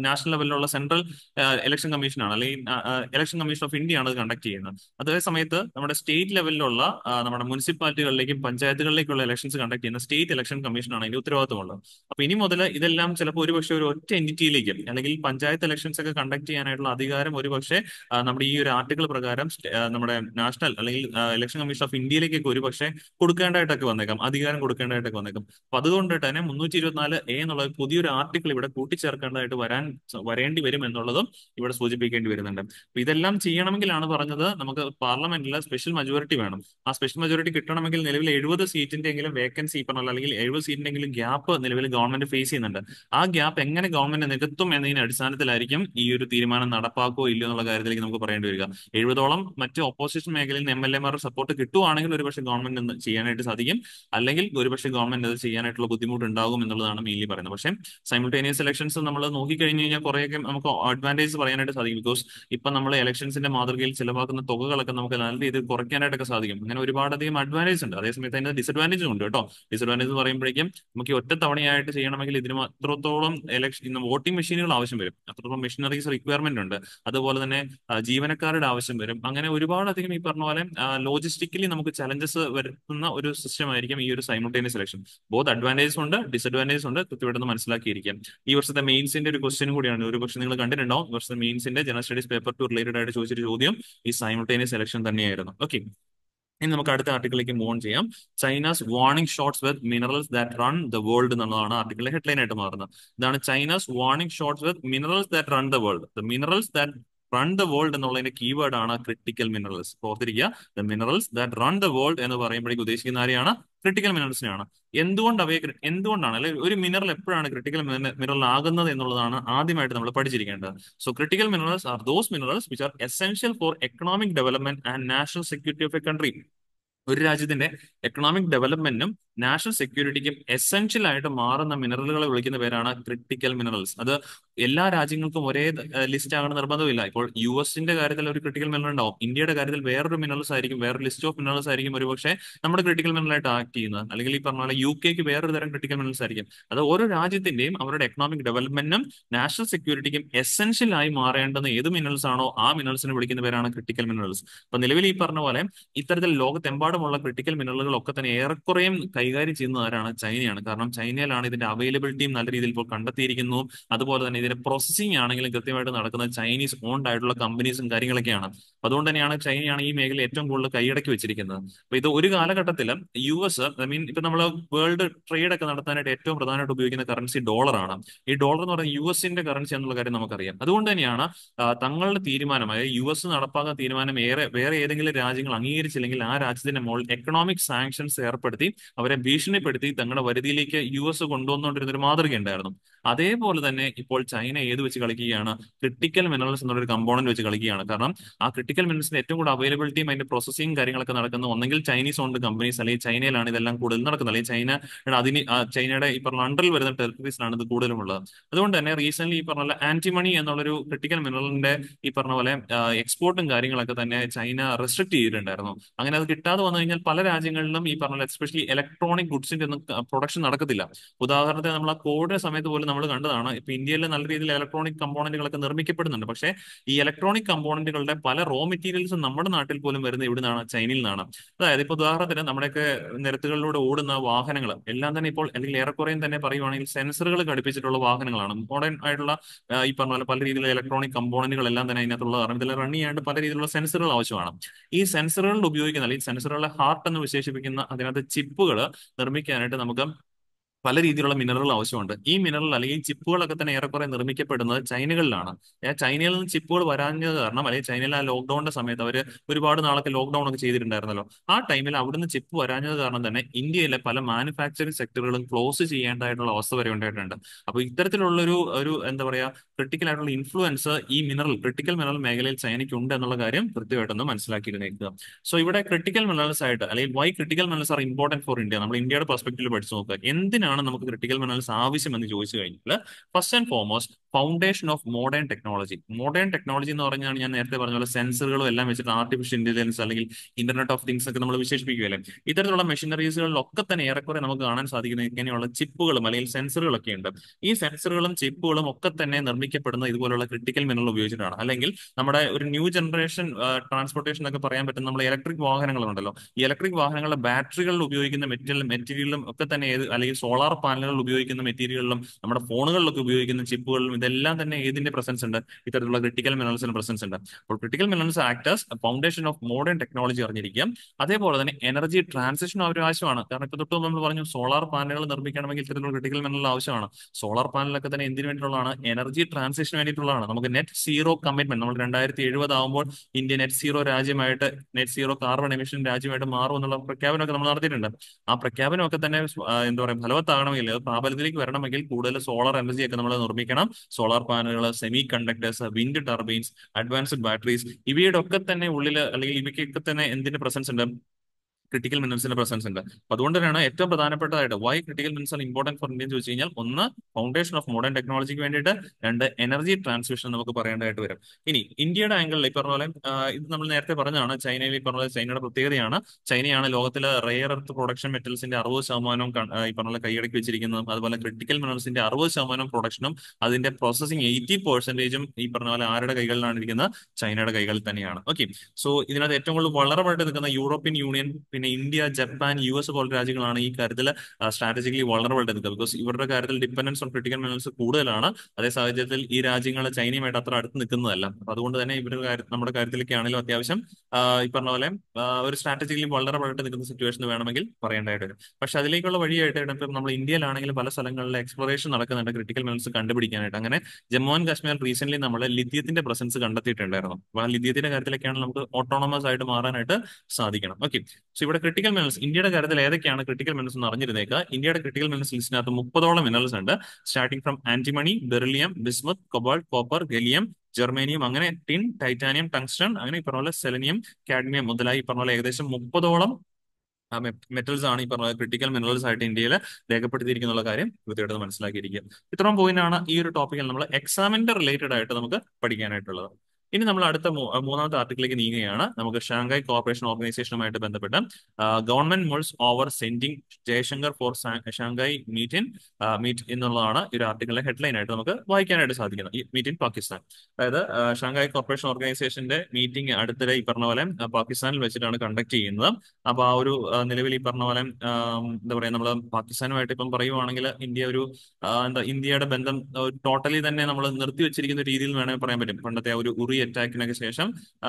നാഷണൽ ലെവലിലുള്ള സെൻട്രൽ ഇലക്ഷൻ കമ്മീഷനാണ് അല്ലെങ്കിൽ ഇലക്ഷൻ കമ്മീഷൻ ഓഫ് ഇന്ത്യ ആണ് അത് കണ്ടക്ട് ചെയ്യുന്നത് അതേ സമയത്ത് നമ്മുടെ സ്റ്റേറ്റ് ലെവലിലുള്ള നമ്മുടെ മുനിസിപ്പാലിറ്റികളിലേക്കും പഞ്ചായത്തുകളിലേക്കുള്ള ഇലക്ഷൻസ് കണ്ടക്ട് ചെയ്യുന്ന സ്റ്റേറ്റ് ഇലക്ഷൻ കമ്മീഷനാണ് ഇതിന്റെ ഉത്തരവാദിത്തമുള്ളത് അപ്പൊ ഇനി മുതൽ ഇതെല്ലാം ചിലപ്പോൾ ഒരുപക്ഷെ ഒരു ഒറ്റ എന്റിറ്റിയിലേക്ക് അല്ലെങ്കിൽ പഞ്ചായത്ത് ഇലക്ഷൻസ് ഒക്കെ കണ്ടക്ട് ചെയ്യാനായിട്ടുള്ള അധികാരം ഒരുപക്ഷെ നമ്മുടെ ഈ ഒരു ആർട്ടിക്കിൾ പ്രകാരം നമ്മുടെ നാഷണൽ അല്ലെങ്കിൽ ഇലക്ഷൻ കമ്മീഷൻ ഓഫ് ഇന്ത്യയിലേക്കൊക്കെ ഒരുപക്ഷെ കൊടുക്കേണ്ടതായിട്ടൊക്കെ വന്നേക്കാം അധികാരം കൊടുക്കേണ്ടതായിട്ടൊക്കെ വന്നേക്കാം അപ്പൊ അതുകൊണ്ട് തന്നെ മുന്നൂറ്റി ഇരുപത്തിനാല് എ എന്നുള്ള പുതിയൊരു ആർട്ടിക്കിൾ ഇവിടെ കൂട്ടിച്ചേർക്കേണ്ടതായിട്ട് ആയിട്ട് വരാൻ വരേണ്ടി വരും എന്നുള്ളതും ഇവിടെ സൂചിപ്പിക്കേണ്ടി വരുന്നുണ്ട് അപ്പൊ ഇതെല്ലാം ചെയ്യണമെങ്കിലാണ് പറഞ്ഞത് നമുക്ക് പാർലമെന്റിൽ സ്പെഷ്യൽ മെജോറിറ്റി വേണം ആ സ്പെഷ്യൽ മെജോറിറ്റി കിട്ടണമെങ്കിൽ നിലവിൽ എഴുപത് സീറ്റിന്റെ എങ്കിലും വേക്കൻസി പറഞ്ഞ അല്ലെങ്കിൽ എഴുപത് സീറ്റിന്റെ എങ്കിലും ഗ്യാപ്പ് നിലവിൽ ഗവൺമെന്റ് ഫേസ് ചെയ്യുന്നുണ്ട് ആ ഗ്യാപ്പ് എങ്ങനെ ഗവൺമെന്റ് നികത്തും എന്നതിന്റെ അടിസ്ഥാനത്തിലായിരിക്കും ഈ ഒരു തീരുമാനം നടപ്പാക്കോ ഇല്ലയോ എന്നുള്ള കാര്യത്തിലേക്ക് നമുക്ക് പറയേണ്ടി വരിക എഴുപതോളം മറ്റ് ഓപ്പോസിഷൻ മേഖലയിൽ നിന്ന് എം എൽ എമാരുടെ സപ്പോർട്ട് കിട്ടുവാണെങ്കിൽ ഒരുപക്ഷെ ഗവൺമെന്റ് ചെയ്യാനായിട്ട് സാധിക്കും അല്ലെങ്കിൽ ഒരുപക്ഷെ ഗവൺമെന്റ് അത് ചെയ്യാനായിട്ടുള്ള ബുദ്ധിമുട്ടുണ്ടാകും എന്നുള്ളതാണ് മെയിൻലി പറയുന്നത് പക്ഷേ സൈമിൾട്ടേനിയസ് ഇലക്ഷൻസ് നമ്മൾ കഴിഞ്ഞു കഴിഞ്ഞാൽ കുറെയൊക്കെ നമുക്ക് അഡ്വാൻറ്റേജ് പറയാനായിട്ട് സാധിക്കും ബിക്കോസ് ഇപ്പൊ നമ്മൾ ഇലക്ഷൻസിന്റെ മാതൃകയിൽ ചിലവാക്കുന്ന തുകകളൊക്കെ നമുക്ക് നല്ല രീതിയിൽ കുറയ്ക്കാനായിട്ടൊക്കെ സാധിക്കും അങ്ങനെ ഒരുപാടധികം അഡ്വാൻറ്റേജ് ഉണ്ട് അതേസമയത്ത് അതിന്റെ ഡിസഡ്വാൻറ്റേജും ഉണ്ട് കേട്ടോ ഡിസഡ്വാൻറ്റേജ് എന്ന് പറയുമ്പോഴേക്കും നമുക്ക് ഒറ്റ തവണയായിട്ട് ചെയ്യണമെങ്കിൽ ഇതിന് അത്രത്തോളം ഇലക്ഷൻ വോട്ടിംഗ് മെഷീനുകൾ ആവശ്യം വരും അത്രത്തോളം മെഷീനറീസ് റിക്വയർമെന്റ് ഉണ്ട് അതുപോലെ തന്നെ ജീവനക്കാരുടെ ആവശ്യം വരും അങ്ങനെ ഒരുപാടധികം ഈ പറഞ്ഞ പോലെ ലോജിസ്റ്റിക്കലി നമുക്ക് ചലഞ്ചസ് വരുത്തുന്ന ഒരു സിസ്റ്റം ആയിരിക്കും ഈ ഒരു സൈമിൾട്ടേനിയസ് ഇലക്ഷൻ ബോത്ത് അഡ്വാൻറ്റേജ് ഉണ്ട് ഡിസഡ്വാൻറ്റേജസ് ഉണ്ട് കൃത്യമായിട്ടൊന്ന് മനസ്സിലാക്കിയിരിക്കാം ഈ വർഷത്തെ മെയിൻസ് മെയിൻസിന്റെ ഒരു ക്വസ്റ്റ്യൻ കൂടിയാണ് ഒരു പക്ഷേ നിങ്ങൾ കണ്ടിട്ടുണ്ടാവും പക്ഷേ മെയിൻസിന്റെ general studies paper two related ആയിട്ട് ചോദിച്ചൊരു ചോദ്യം ഈ സൈമിൾട്ടേനിയസ് സെലക്ഷൻ തന്നെയായിരുന്നു ഓക്കെ ഇനി നമുക്ക് അടുത്ത ആർട്ടിക്കിളിലേക്ക് മൂവ് ഓൺ ചെയ്യാം China's warning shots with minerals that run the world എന്നുള്ളതാണ് ആർട്ടിക്കിളിലെ ഹെഡ്ലൈൻ ആയിട്ട് മാറുന്നത് ഇതാണ് China's warning shots with minerals that run the world the minerals that run the world എന്നുള്ളതിന്റെ കീവേഡ് ആണ് ക്രിട്ടിക്കൽ മിനറൽസ് ഓർത്തിരിക്കുക the minerals that run the world എന്ന് പറയുമ്പോഴേക്കും ഉദ്ദേശിക്കുന്ന ആരെയാണ് ക്രിട്ടിക്കൽ മിനറൽസിനെയാണ് എന്തുകൊണ്ട് അവയെ എന്തുകൊണ്ടാണ് അല്ലെ ഒരു മിനറൽ എപ്പോഴാണ് ക്രിട്ടിക്കൽ മിനറൽ ആകുന്നത് എന്നുള്ളതാണ് ആദ്യമായിട്ട് നമ്മൾ പഠിച്ചിരിക്കേണ്ടത് so critical minerals are those minerals which are essential for economic development and national security of a country ഒരു രാജ്യത്തിന്റെ എക്കണോമിക് ഡെവലപ്മെന്റിനും നാഷണൽ സെക്യൂരിറ്റിക്കും എസെൻഷ്യൽ ആയിട്ട് മാറുന്ന മിനറലുകളെ വിളിക്കുന്ന പേരാണ് ക്രിട്ടിക്കൽ മിനറൽസ് അത് എല്ലാ രാജ്യങ്ങൾക്കും ഒരേ ലിസ്റ്റ് ആകണം നിർബന്ധമില്ല ഇപ്പോൾ യു എസിന്റെ കാര്യത്തിൽ ഒരു ക്രിട്ടിക്കൽ മിനറൽ ഉണ്ടാവും ഇന്ത്യയുടെ കാര്യത്തിൽ വേറൊരു മിനറൽസ് ആയിരിക്കും വേറൊരു ലിസ്റ്റ് ഓഫ് മിനറൽസ് ആയിരിക്കും ഒരുപക്ഷെ നമ്മുടെ ക്രിട്ടിക്കൽ മിനറൽ ആയിട്ട് ആക്ട് ചെയ്യുന്നത് അല്ലെങ്കിൽ ഈ പറഞ്ഞ പോലെ യു കെക്ക് വേറൊരു തരം ക്രിട്ടിക്കൽ മിനറൽസ് ആയിരിക്കും അത് ഓരോ രാജ്യത്തിന്റെയും അവരുടെ എക്കണോമിക് ഡെവലപ്മെന്റിനും നാഷണൽ സെക്യൂരിറ്റിക്കും എസെൻഷ്യൽ ആയി മാറേണ്ടത് ഏത് മിനറൽസ് ആണോ ആ മിനറൽസിനെ വിളിക്കുന്ന പേരാണ് ക്രിട്ടിക്കൽ മിനറൽസ് അപ്പൊ നിലവിൽ ഈ പറഞ്ഞ പോലെ ഇത്തരത്തിൽ ലോകത്തെമ്പാടുമുള്ള ക്രിട്ടിക്കൽ മിനറലുകൾ ഒക്കെ തന്നെ ഏറെക്കുറെയും കൈ കൈകാര്യം ചെയ്യുന്നത് ആരാണ് ചൈനയാണ് കാരണം ചൈനയിലാണ് ഇതിന്റെ അവൈലബിലിറ്റിയും നല്ല രീതിയിൽ ഇപ്പോൾ കണ്ടെത്തിയിരിക്കുന്നു അതുപോലെ തന്നെ ഇതിന്റെ പ്രോസസിംഗ് ആണെങ്കിലും കൃത്യമായിട്ട് നടക്കുന്ന ചൈനീസ് ഓൺഡ് ആയിട്ടുള്ള കമ്പനീസും കാര്യങ്ങളൊക്കെയാണ് അതുകൊണ്ട് തന്നെയാണ് ചൈനയാണ് ഈ മേഖല ഏറ്റവും കൂടുതൽ കൈയടക്കി വെച്ചിരിക്കുന്നത് അപ്പൊ ഇത് ഒരു കാലഘട്ടത്തിൽ യു എസ് ഐ മീൻ ഇപ്പൊ നമ്മൾ വേൾഡ് ട്രേഡ് ഒക്കെ നടത്താനായിട്ട് ഏറ്റവും പ്രധാനമായിട്ട് ഉപയോഗിക്കുന്ന കറൻസി ഡോളറാണ് ഈ ഡോളർ എന്ന് പറയുന്നത് യു എസിന്റെ കറൻസി എന്നുള്ള കാര്യം നമുക്കറിയാം അതുകൊണ്ട് തന്നെയാണ് തങ്ങളുടെ തീരുമാനമായ യു എസ് നടപ്പാക്കുന്ന തീരുമാനം ഏറെ വേറെ ഏതെങ്കിലും രാജ്യങ്ങൾ അംഗീകരിച്ചില്ലെങ്കിൽ ആ രാജ്യത്തിന്റെ മുകളിൽ എക്കണോമിക് സാങ്ഷൻസ് ഏർപ്പെടുത്തി അവർ അവരെ ഭീഷണിപ്പെടുത്തി തങ്ങളുടെ വരുതിയിലേക്ക് യു എസ് കൊണ്ടുവന്നുകൊണ്ടിരുന്ന ഒരു ഉണ്ടായിരുന്നു അതേപോലെ തന്നെ ഇപ്പോൾ ചൈന ഏത് വെച്ച് കളിക്കുകയാണ് ക്രിട്ടിക്കൽ മിനറൽസ് എന്നൊരു കമ്പോണന്റ് വെച്ച് കളിക്കുകയാണ് കാരണം ആ ക്രിട്ടിക്കൽ മിനറൽസിന്റെ ഏറ്റവും കൂടുതൽ അവൈലബിലിറ്റിയും അതിന്റെ പ്രോസസ്സിംഗ് കാര്യങ്ങളൊക്കെ നടക്കുന്ന ഒന്നെങ്കിൽ ചൈനീസ് ഓൺഡ് കമ്പനീസ് അല്ലെങ്കിൽ ചൈനയിലാണ് ഇതെല്ലാം കൂടുതൽ നടക്കുന്നത് അല്ലെങ്കിൽ ചൈന അതിന് ചൈനയുടെ ഈ പറഞ്ഞ അണ്ടറിൽ വരുന്ന ടെറിട്ടറീസിലാണ് ഇത് കൂടുതലുള്ളത് അതുകൊണ്ട് തന്നെ റീസെന്റ് ഈ പറഞ്ഞ ആന്റിമണി എന്നുള്ളൊരു ക്രിട്ടിക്കൽ മിനറലിന്റെ ഈ പറഞ്ഞ പോലെ എക്സ്പോർട്ടും കാര്യങ്ങളൊക്കെ തന്നെ ചൈന റെസ്ട്രിക്ട് ചെയ്തിട്ടുണ്ടായിരുന്നു അങ്ങനെ അത് കിട്ടാതെ വന്നു കഴിഞ്ഞാൽ പല രാജ്യങ്ങളിലും ഈ പറഞ്ഞ എസ്പെഷ്യലി ഇലക്ട്രിക് ഇലക്ട്രോണിക് ഗുഡ്സിന്റെ ഒന്നും പ്രൊഡക്ഷൻ നടക്കത്തില്ല ഉദാഹരണത്തിന് നമ്മൾ ആ കോവിഡ് സമയത്ത് പോലും നമ്മൾ കണ്ടതാണ് ഇപ്പൊ ഇന്ത്യയിലെ നല്ല രീതിയിൽ ഇലക്ട്രോണിക് കമ്പോണന്റുകളൊക്കെ നിർമ്മിക്കപ്പെടുന്നുണ്ട് പക്ഷെ ഈ ഇലക്ട്രോണിക് കമ്പോണന്റുകളുടെ പല റോ മെറ്റീരിയൽസും നമ്മുടെ നാട്ടിൽ പോലും വരുന്നത് ഇവിടെ നിന്നാണ് ചൈനയിൽ നിന്നാണ് അതായത് ഇപ്പൊ ഉദാഹരണത്തിന് നമ്മുടെയൊക്കെ നിരത്തുകളിലൂടെ ഓടുന്ന വാഹനങ്ങൾ എല്ലാം തന്നെ ഇപ്പോൾ അല്ലെങ്കിൽ ഏറെക്കുറയും തന്നെ പറയുവാണെങ്കിൽ സെൻസറുകൾ ഘടിപ്പിച്ചിട്ടുള്ള വാഹനങ്ങളാണ് മോഡേൺ ആയിട്ടുള്ള ഈ പറഞ്ഞ പോലെ പല രീതിയിലുള്ള ഇലക്ട്രോണിക് കമ്പോണന്റുകൾ എല്ലാം തന്നെ അതിനകത്തുള്ള കാരണം ഇതിൽ റൺ ചെയ്യാണ്ട് പല രീതിയിലുള്ള സെൻസറുകൾ ആവശ്യമാണ് ഈ സെൻസറുകളിൽ ഉപയോഗിക്കുന്ന അല്ലെങ്കിൽ സെൻസറുകളുടെ ഹാർട്ട് എന്ന് വിശേഷിപ്പിക്കുന്ന അതിനകത്ത് ചിപ്പുകൾ നിർമ്മിക്കാനായിട്ട് നമുക്ക് പല രീതിയിലുള്ള മിനറൽ ആവശ്യമുണ്ട് ഈ മിനറൽ അല്ലെങ്കിൽ ചിപ്പുകളൊക്കെ തന്നെ ഏറെക്കുറെ നിർമ്മിക്കപ്പെടുന്നത് ചൈനകളിലാണ് ചൈനയിൽ നിന്ന് ചിപ്പുകൾ വരാഞ്ഞത് കാരണം അല്ലെങ്കിൽ ചൈനയിൽ ആ ലോക്ക്ഡൌണിന്റെ സമയത്ത് അവർ ഒരുപാട് നാളൊക്കെ ലോക്ക്ഡൌൺ ഒക്കെ ചെയ്തിട്ടുണ്ടായിരുന്നല്ലോ ആ ടൈമിൽ അവിടുന്ന് ചിപ്പ് വരാഞ്ഞത് കാരണം തന്നെ ഇന്ത്യയിലെ പല മാനുഫാക്ചറിങ് സെക്ടറുകളും ക്ലോസ് ചെയ്യേണ്ടതായിട്ടുള്ള അവസ്ഥ വരെ ഉണ്ടായിട്ടുണ്ട് അപ്പൊ ഇത്തരത്തിലുള്ള ഒരു ഒരു എന്താ പറയാ ക്രിട്ടിക്കൽ ആയിട്ടുള്ള ഇൻഫ്ലുവൻസ് ഈ മിനറൽ ക്രിട്ടിക്കൽ മിനറൽ മേഖലയിൽ ചൈനയ്ക്ക് ഉണ്ട് എന്നുള്ള കാര്യം കൃത്യമായിട്ടൊന്ന് മനസ്സിലാക്കിയിരുന്നേക്കുക സോ ഇവിടെ ക്രിട്ടിക്കൽ മിനറൽസ് ആയിട്ട് അല്ലെങ്കിൽ why critical minerals are important for India നമ്മൾ ഇന്ത്യയുടെ പെർസ്പെക്റ്റീവ് പഠിച്ചു നോക്കുക എന്തിനാണ് നമുക്ക് ക്രിട്ടിക്കൽ മിനറൽസ് ആവശ്യമെന്ന് ചോദിച്ചു കഴിഞ്ഞാൽ first and foremost foundation of modern technology modern technology എന്ന് പറഞ്ഞാൽ ഞാൻ നേരത്തെ പറഞ്ഞ പോലെ സെൻസറുകളും എല്ലാം വെച്ചിട്ട് ആർട്ടിഫിഷ്യൽ ഇന്റലിജൻസ് അല്ലെങ്കിൽ ഇന്റർനെറ്റ് ഓഫ് തിങ്സ് ഒക്കെ നമ്മൾ വിശേഷിപ്പിക്കുകയല്ലേ ഇത്തരത്തിലുള്ള മെഷീനറീസുകളിലൊക്കെ തന്നെ ഏറെക്കുറെ നമുക്ക് കാണാൻ സാധിക്കുന്ന ഇങ്ങനെയുള്ള ചിപ്പുകളും അല്ലെങ്കിൽ സെൻസറുകളൊക്കെ ഉണ്ട് ഈ സെൻസറുകളും ചിപ്പുകളും ഒക്കെ തന്നെ നിർമ്മിക്കുന്നത് ഉപയോഗിക്കപ്പെടുന്ന ഇതുപോലുള്ള ക്രിട്ടിക്കൽ മിനറൽ ഉപയോഗിച്ചിട്ടാണ് അല്ലെങ്കിൽ നമ്മുടെ ഒരു ന്യൂ ജനറേഷൻ ട്രാൻസ്പോർട്ടേഷൻ എന്നൊക്കെ പറയാൻ പറ്റും നമ്മൾ ഇലക്ട്രിക് വാഹനങ്ങളുണ്ടല്ലോ ഈ ഇലക്ട്രിക് വാഹനങ്ങളുടെ ബാറ്ററികളിൽ ഉപയോഗിക്കുന്ന മെറ്റീരിയൽ മെറ്റീരിയലും ഒക്കെ തന്നെ ഏത് അല്ലെങ്കിൽ സോളാർ പാനലുകളിൽ ഉപയോഗിക്കുന്ന മെറ്റീരിയലിലും നമ്മുടെ ഫോണുകളിലൊക്കെ ഉപയോഗിക്കുന്ന ചിപ്പുകളിലും ഇതെല്ലാം തന്നെ ഏതിന്റെ പ്രസൻസ് ഉണ്ട് ഇത്തരത്തിലുള്ള ക്രിട്ടിക്കൽ മിനറൽസിന് പ്രസൻസ് ഉണ്ട് അപ്പോൾ critical minerals act as foundation of modern technology അറിഞ്ഞിരിക്കാം അതേപോലെ തന്നെ എനർജി ട്രാൻസിഷൻ ഒരു ആവശ്യമാണ് കാരണം ഇപ്പൊ തൊട്ട് നമ്മൾ പറഞ്ഞു സോളാർ പാനലുകൾ നിർമ്മിക്കണമെങ്കിൽ ഇത്തരത്തിലുള്ള ക്രിട്ടിക്കൽ മിനറൽ ആവശ്യമാണ് സോളാർ പാനലൊക്കെ തന്നെ എന്തിനു വേണ്ടിയിട്ടുള്ളതാണ് എനർജി ട്രാൻസിഷന് വേണ്ടിയിട്ടുള്ളതാണ് നമുക്ക് നെറ്റ് സീറോ കമ്മിറ്റ്മെന്റ് നമ്മൾ രണ്ടായിരത്തി എഴുപത് ആകുമ്പോൾ ഇന്ത്യ നെറ്റ് സീറോ രാജ്യമായിട്ട് നെറ്റ് സീറോ കാർബൺ എമിഷൻ രാജ്യമായിട്ട് മാറും എന്നുള്ള പ്രഖ്യാപനമൊക്കെ നമ്മൾ നടത്തിയിട്ടുണ്ട് ആ പ്രഖ്യാപനമൊക്കെ തന്നെ എന്താ പറയുക ഫലവത്താകണമെങ്കിൽ പ്രാബല്യത്തിലേക്ക് വരണമെങ്കിൽ കൂടുതൽ സോളാർ എനർജി ഒക്കെ നമ്മൾ നിർമ്മിക്കണം സോളാർ പാനലുകൾ semiconductors wind turbines advanced batteries ഇവയുടെ ഒക്കെ തന്നെ ഉള്ളിൽ അല്ലെങ്കിൽ ഇവയ്ക്കൊക്കെ തന്നെ എന്തിന്റെ പ്രസൻസ് ഉണ്ട് ക്രിട്ടിക്കൽ മിനറൽസിന്റെ പ്രസൻസ് ഉണ്ട് അപ്പൊ അതുകൊണ്ട് തന്നെയാണ് ഏറ്റവും പ്രധാനപ്പെട്ടതായിട്ട് why critical minerals are important for India എന്ന് ചോദിച്ചു കഴിഞ്ഞാൽ ഒന്ന് ഫൗണ്ടേഷൻ ഓഫ് മോഡേൺ ടെക്നോളജിക്ക് വേണ്ടിയിട്ട് രണ്ട് എനർജി ട്രാൻസ്മിഷൻ നമുക്ക് പറയേണ്ടതായിട്ട് വരും ഇനി ഇന്ത്യയുടെ ആംഗിളിൽ ഈ പറഞ്ഞ പോലെ ഇത് നമ്മൾ നേരത്തെ പറഞ്ഞതാണ് ചൈനയിൽ ഈ പറഞ്ഞ ചൈനയുടെ പ്രത്യേകതയാണ് ചൈനയാണ് ലോകത്തിലെ റെയർ എർത്ത് പ്രൊഡക്ഷൻ മെറ്റൽസിന്റെ അറുപത് ശതമാനവും ഈ പറഞ്ഞ കൈയടക്കി വെച്ചിരിക്കുന്നതും അതുപോലെ ക്രിട്ടിക്കൽ മിനറൽസിന്റെ അറുപത് ശതമാനം പ്രൊഡക്ഷനും അതിന്റെ പ്രോസസിങ് എയ്റ്റി പെർസെന്റേജും ഈ പറഞ്ഞ പോലെ ആരുടെ കൈകളിലാണ് ഇരിക്കുന്നത് ചൈനയുടെ കൈകളിൽ തന്നെയാണ് ഓക്കെ സോ ഇതിനകത്ത് ഏറ്റവും കൂടുതൽ വളരെ നിൽക്കുന്ന യൂറോപ്യൻ യൂണിയൻ പിന്നെ ഇന്ത്യ ജപ്പാൻ യു എസ് പോലുള്ള രാജ്യങ്ങളാണ് ഈ കാര്യത്തിൽ സ്ട്രാറ്റജിക്കലി വളർവൾഡ് എടുക്കുക ബിക്കോസ് ഇവരുടെ കാര്യത്തിൽ ഡിപ്പെൻഡൻസ് ഓൺ ക്രിട്ടിക്കൽ മിനറൽസ് കൂടുതലാണ് അതേ സാഹചര്യത്തിൽ ഈ രാജ്യങ്ങൾ ചൈനയുമായിട്ട് അത്ര അടുത്ത് നിൽക്കുന്നതല്ല അപ്പൊ അതുകൊണ്ട് തന്നെ ഇവരുടെ കാര്യത്തിൽ നമ്മുടെ കാര്യത്തിലൊക്കെ ആണെങ്കിലും അത്യാവശ്യം ഈ പറഞ്ഞ പോലെ ഒരു സ്ട്രാറ്റജിക്കലി വളർവൾഡ് നിൽക്കുന്ന സിറ്റുവേഷൻ വേണമെങ്കിൽ പറയേണ്ടതായിട്ട് വരും പക്ഷെ അതിലേക്കുള്ള വഴിയായിട്ട് ഇപ്പം നമ്മൾ ഇന്ത്യയിലാണെങ്കിൽ പല സ്ഥലങ്ങളിൽ എക്സ്പ്ലോറേഷൻ നടക്കുന്നുണ്ട് ക്രിട്ടിക്കൽ മിനറൽസ് കണ്ടുപിടിക്കാനായിട്ട് അങ്ങനെ ജമ്മു ആൻഡ് കാശ്മീർ റീസെന്റ് നമ്മൾ ലിഥിയത്തിന്റെ പ്രസൻസ് കണ്ടെത്തിയിട്ടുണ്ടായിരുന്നു അപ്പൊ ആ ലിഥിയത്തിന്റെ കാര്യത്തിലൊക്കെയാണ് നമുക്ക് ഓട്ടോണമസ് ആയിട്ട് മാറാനായിട്ട് സാധിക്കണം ഓക്കെ സോ ഇവിടെ ക്രിട്ടിക്കൽ മിനറൽസ് ഇന്ത്യയുടെ കാര്യത്തിൽ ഏതൊക്കെയാണ് ക്രിട്ടിക്കൽ മിനറൽസ് എന്ന് അറിഞ്ഞിരുന്നേക്കുക ഇന്ത്യയുടെ ക്രിട്ടിക്കൽ മിനറൽസ് ലിസ്റ്റിനകത്ത് മുപ്പതോളം മിനറൽസ് ഉണ്ട് starting from antimony beryllium bismuth cobalt copper gallium germanium അങ്ങനെ ടിൻ ടൈറ്റാനിയം ടങ്സ്റ്റൺ അങ്ങനെ ഈ പറഞ്ഞ പോലെ സെലനിയം കാഡ്മിയം മുതലായി ഈ പറഞ്ഞ പോലെ ഏകദേശം മുപ്പതോളം മെറ്റൽസ് ആണ് ഈ പറഞ്ഞ ക്രിട്ടിക്കൽ മിനറൽസ് ആയിട്ട് ഇന്ത്യയിൽ രേഖപ്പെടുത്തിയിരിക്കുന്ന കാര്യം കൃത്യമായിട്ട് മനസ്സിലാക്കിയിരിക്കുക ഇത്രയും പോയിന്റാണ് ഈ ഒരു ടോപ്പിക്കിൽ നമ്മൾ എക്സാമിന്റെ റിലേറ്റഡ് ആയിട്ട് നമുക്ക് പഠിക്കാനായിട്ടുള്ളത് ഇനി നമ്മൾ അടുത്ത മൂന്നാമത്തെ ആർട്ടിക്കിലേക്ക് നീങ്ങുകയാണ് നമുക്ക് ഷാങ്ഹായ് കോർപ്പറേഷൻ ഓർഗനൈസേഷനുമായിട്ട് ബന്ധപ്പെട്ട് government mulls over sending Jaishankar for Shanghai meet meet എന്നുള്ളതാണ് ഈ ഒരു ആർട്ടിക്കിളിലെ ഹെഡ്ലൈൻ ആയിട്ട് നമുക്ക് വായിക്കാനായിട്ട് സാധിക്കുന്നത് ഈ മീറ്റ് ഇൻ പാകിസ്ഥാൻ അതായത് ഷാങ്ഹായ് കോർപ്പറേഷൻ ഓർഗനൈസേഷന്റെ മീറ്റിംഗ് അടുത്തിടെ ഈ പറഞ്ഞ പോലെ പാകിസ്ഥാനിൽ വെച്ചിട്ടാണ് കണ്ടക്ട് ചെയ്യുന്നത് അപ്പൊ ആ ഒരു നിലവിൽ ഈ പറഞ്ഞ പോലെ എന്താ പറയാ നമ്മൾ പാകിസ്ഥാനുമായിട്ട് ഇപ്പം പറയുവാണെങ്കിൽ ഇന്ത്യ ഒരു എന്താ ഇന്ത്യയുടെ ബന്ധം ടോട്ടലി തന്നെ നമ്മൾ നിർത്തി വെച്ചിരിക്കുന്ന രീതിയിൽ വേണമെങ്കിൽ പറയാൻ പറ്റും പണ്ടത്തെ ഒരു അറ്റാക്കിനൊക്കെ ശേഷം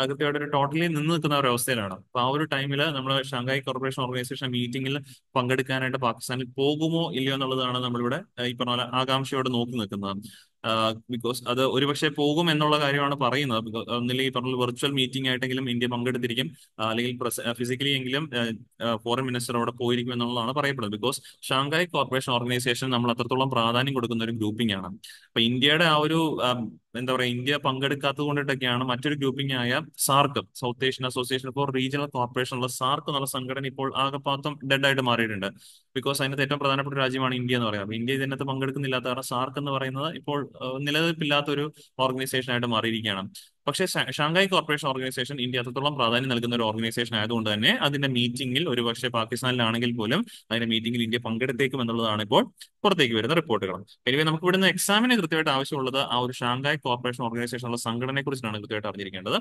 കൃത്യമായിട്ട് ഒരു ടോട്ടലി നിന്ന് നിൽക്കുന്ന ഒരു അവസ്ഥയിലാണ് അപ്പൊ ആ ഒരു ടൈമിൽ നമ്മൾ ഷാങ്ഹായ് കോർപ്പറേഷൻ ഓർഗനൈസേഷൻ മീറ്റിംഗിൽ പങ്കെടുക്കാനായിട്ട് പാകിസ്ഥാനിൽ പോകുമോ ഇല്ലയോ എന്നുള്ളതാണ് നമ്മളിവിടെ ഈ പറഞ്ഞ പോലെ ആകാംക്ഷയോടെ നോക്കി നിൽക്കുന്നത് ബിക്കോസ് അത് ഒരുപക്ഷെ പോകും എന്നുള്ള കാര്യമാണ് പറയുന്നത് ഒന്നില്ലെങ്കിൽ പറഞ്ഞ വെർച്വൽ മീറ്റിംഗ് ആയിട്ടെങ്കിലും ഇന്ത്യ പങ്കെടുത്തിരിക്കും അല്ലെങ്കിൽ ഫിസിക്കലി എങ്കിലും ഫോറിൻ മിനിസ്റ്റർ അവിടെ പോയിരിക്കും എന്നുള്ളതാണ് പറയപ്പെടുന്നത് ബിക്കോസ് ഷാങ്കായ് കോർപ്പറേഷൻ ഓർഗനൈസേഷൻ നമ്മൾ അത്രത്തോളം പ്രാധാന്യം കൊടുക്കുന്ന ഒരു ഗ്രൂപ്പിംഗ് ആണ് അപ്പൊ ഇന്ത്യയുടെ ആ ഒരു എന്താ പറയുക ഇന്ത്യ പങ്കെടുക്കാത്തത് കൊണ്ടിട്ടൊക്കെയാണ് മറ്റൊരു ഗ്രൂപ്പിംഗ് ആയ SAARC South Asian association for regional corporation ഉള്ള സാർക്ക് എന്നുള്ള സംഘടന ഇപ്പോൾ ആകെപ്പാത്തം ഡെഡ് ആയിട്ട് മാറിയിട്ടുണ്ട് ബിക്കോസ് അതിനകത്ത് ഏറ്റവും പ്രധാനപ്പെട്ട രാജ്യമാണ് ഇന്ത്യ എന്ന് പറയുന്നത് ഇന്ത്യ ഇതിനകത്ത് പങ്കെടുക്കുന്നില്ലാത്ത കാരണം സാർക്ക് എന്ന് പറയുന്നത് ഇപ്പോൾ നിലനിൽപ്പില്ലാത്തൊരു ഒരു ഓർഗനൈസേഷനായിട്ട് മാറിയിരിക്കുകയാണ് പക്ഷേ ഷാങ്ഹായ് കോർപ്പറേഷൻ ഓർഗനൈസേഷൻ ഇന്ത്യ അത്രത്തോളം പ്രാധാന്യം നൽകുന്ന ഒരു ഓർഗനൈസേഷൻ ആയതുകൊണ്ട് തന്നെ അതിന്റെ മീറ്റിംഗിൽ പക്ഷേ പാകിസ്ഥാനിലാണെങ്കിൽ പോലും അതിന്റെ മീറ്റിംഗിൽ ഇന്ത്യ പങ്കെടുത്തേക്കും എന്നുള്ളതാണ് ഇപ്പോൾ പുറത്തേക്ക് വരുന്ന റിപ്പോർട്ടുകൾ എനിവേ നമുക്ക് ഇവിടുന്ന് എക്സാമിന് കൃത്യമായിട്ട് ആവശ്യമുള്ളത് ആ ഒരു ഷാങ്ഹായ് കോർപ്പറേഷൻ ഉള്ള സംഘടനയെ കുറിച്ചാണ് കൃത്യമായിട്ട് അറിഞ്ഞിരിക്കേണ്ടത്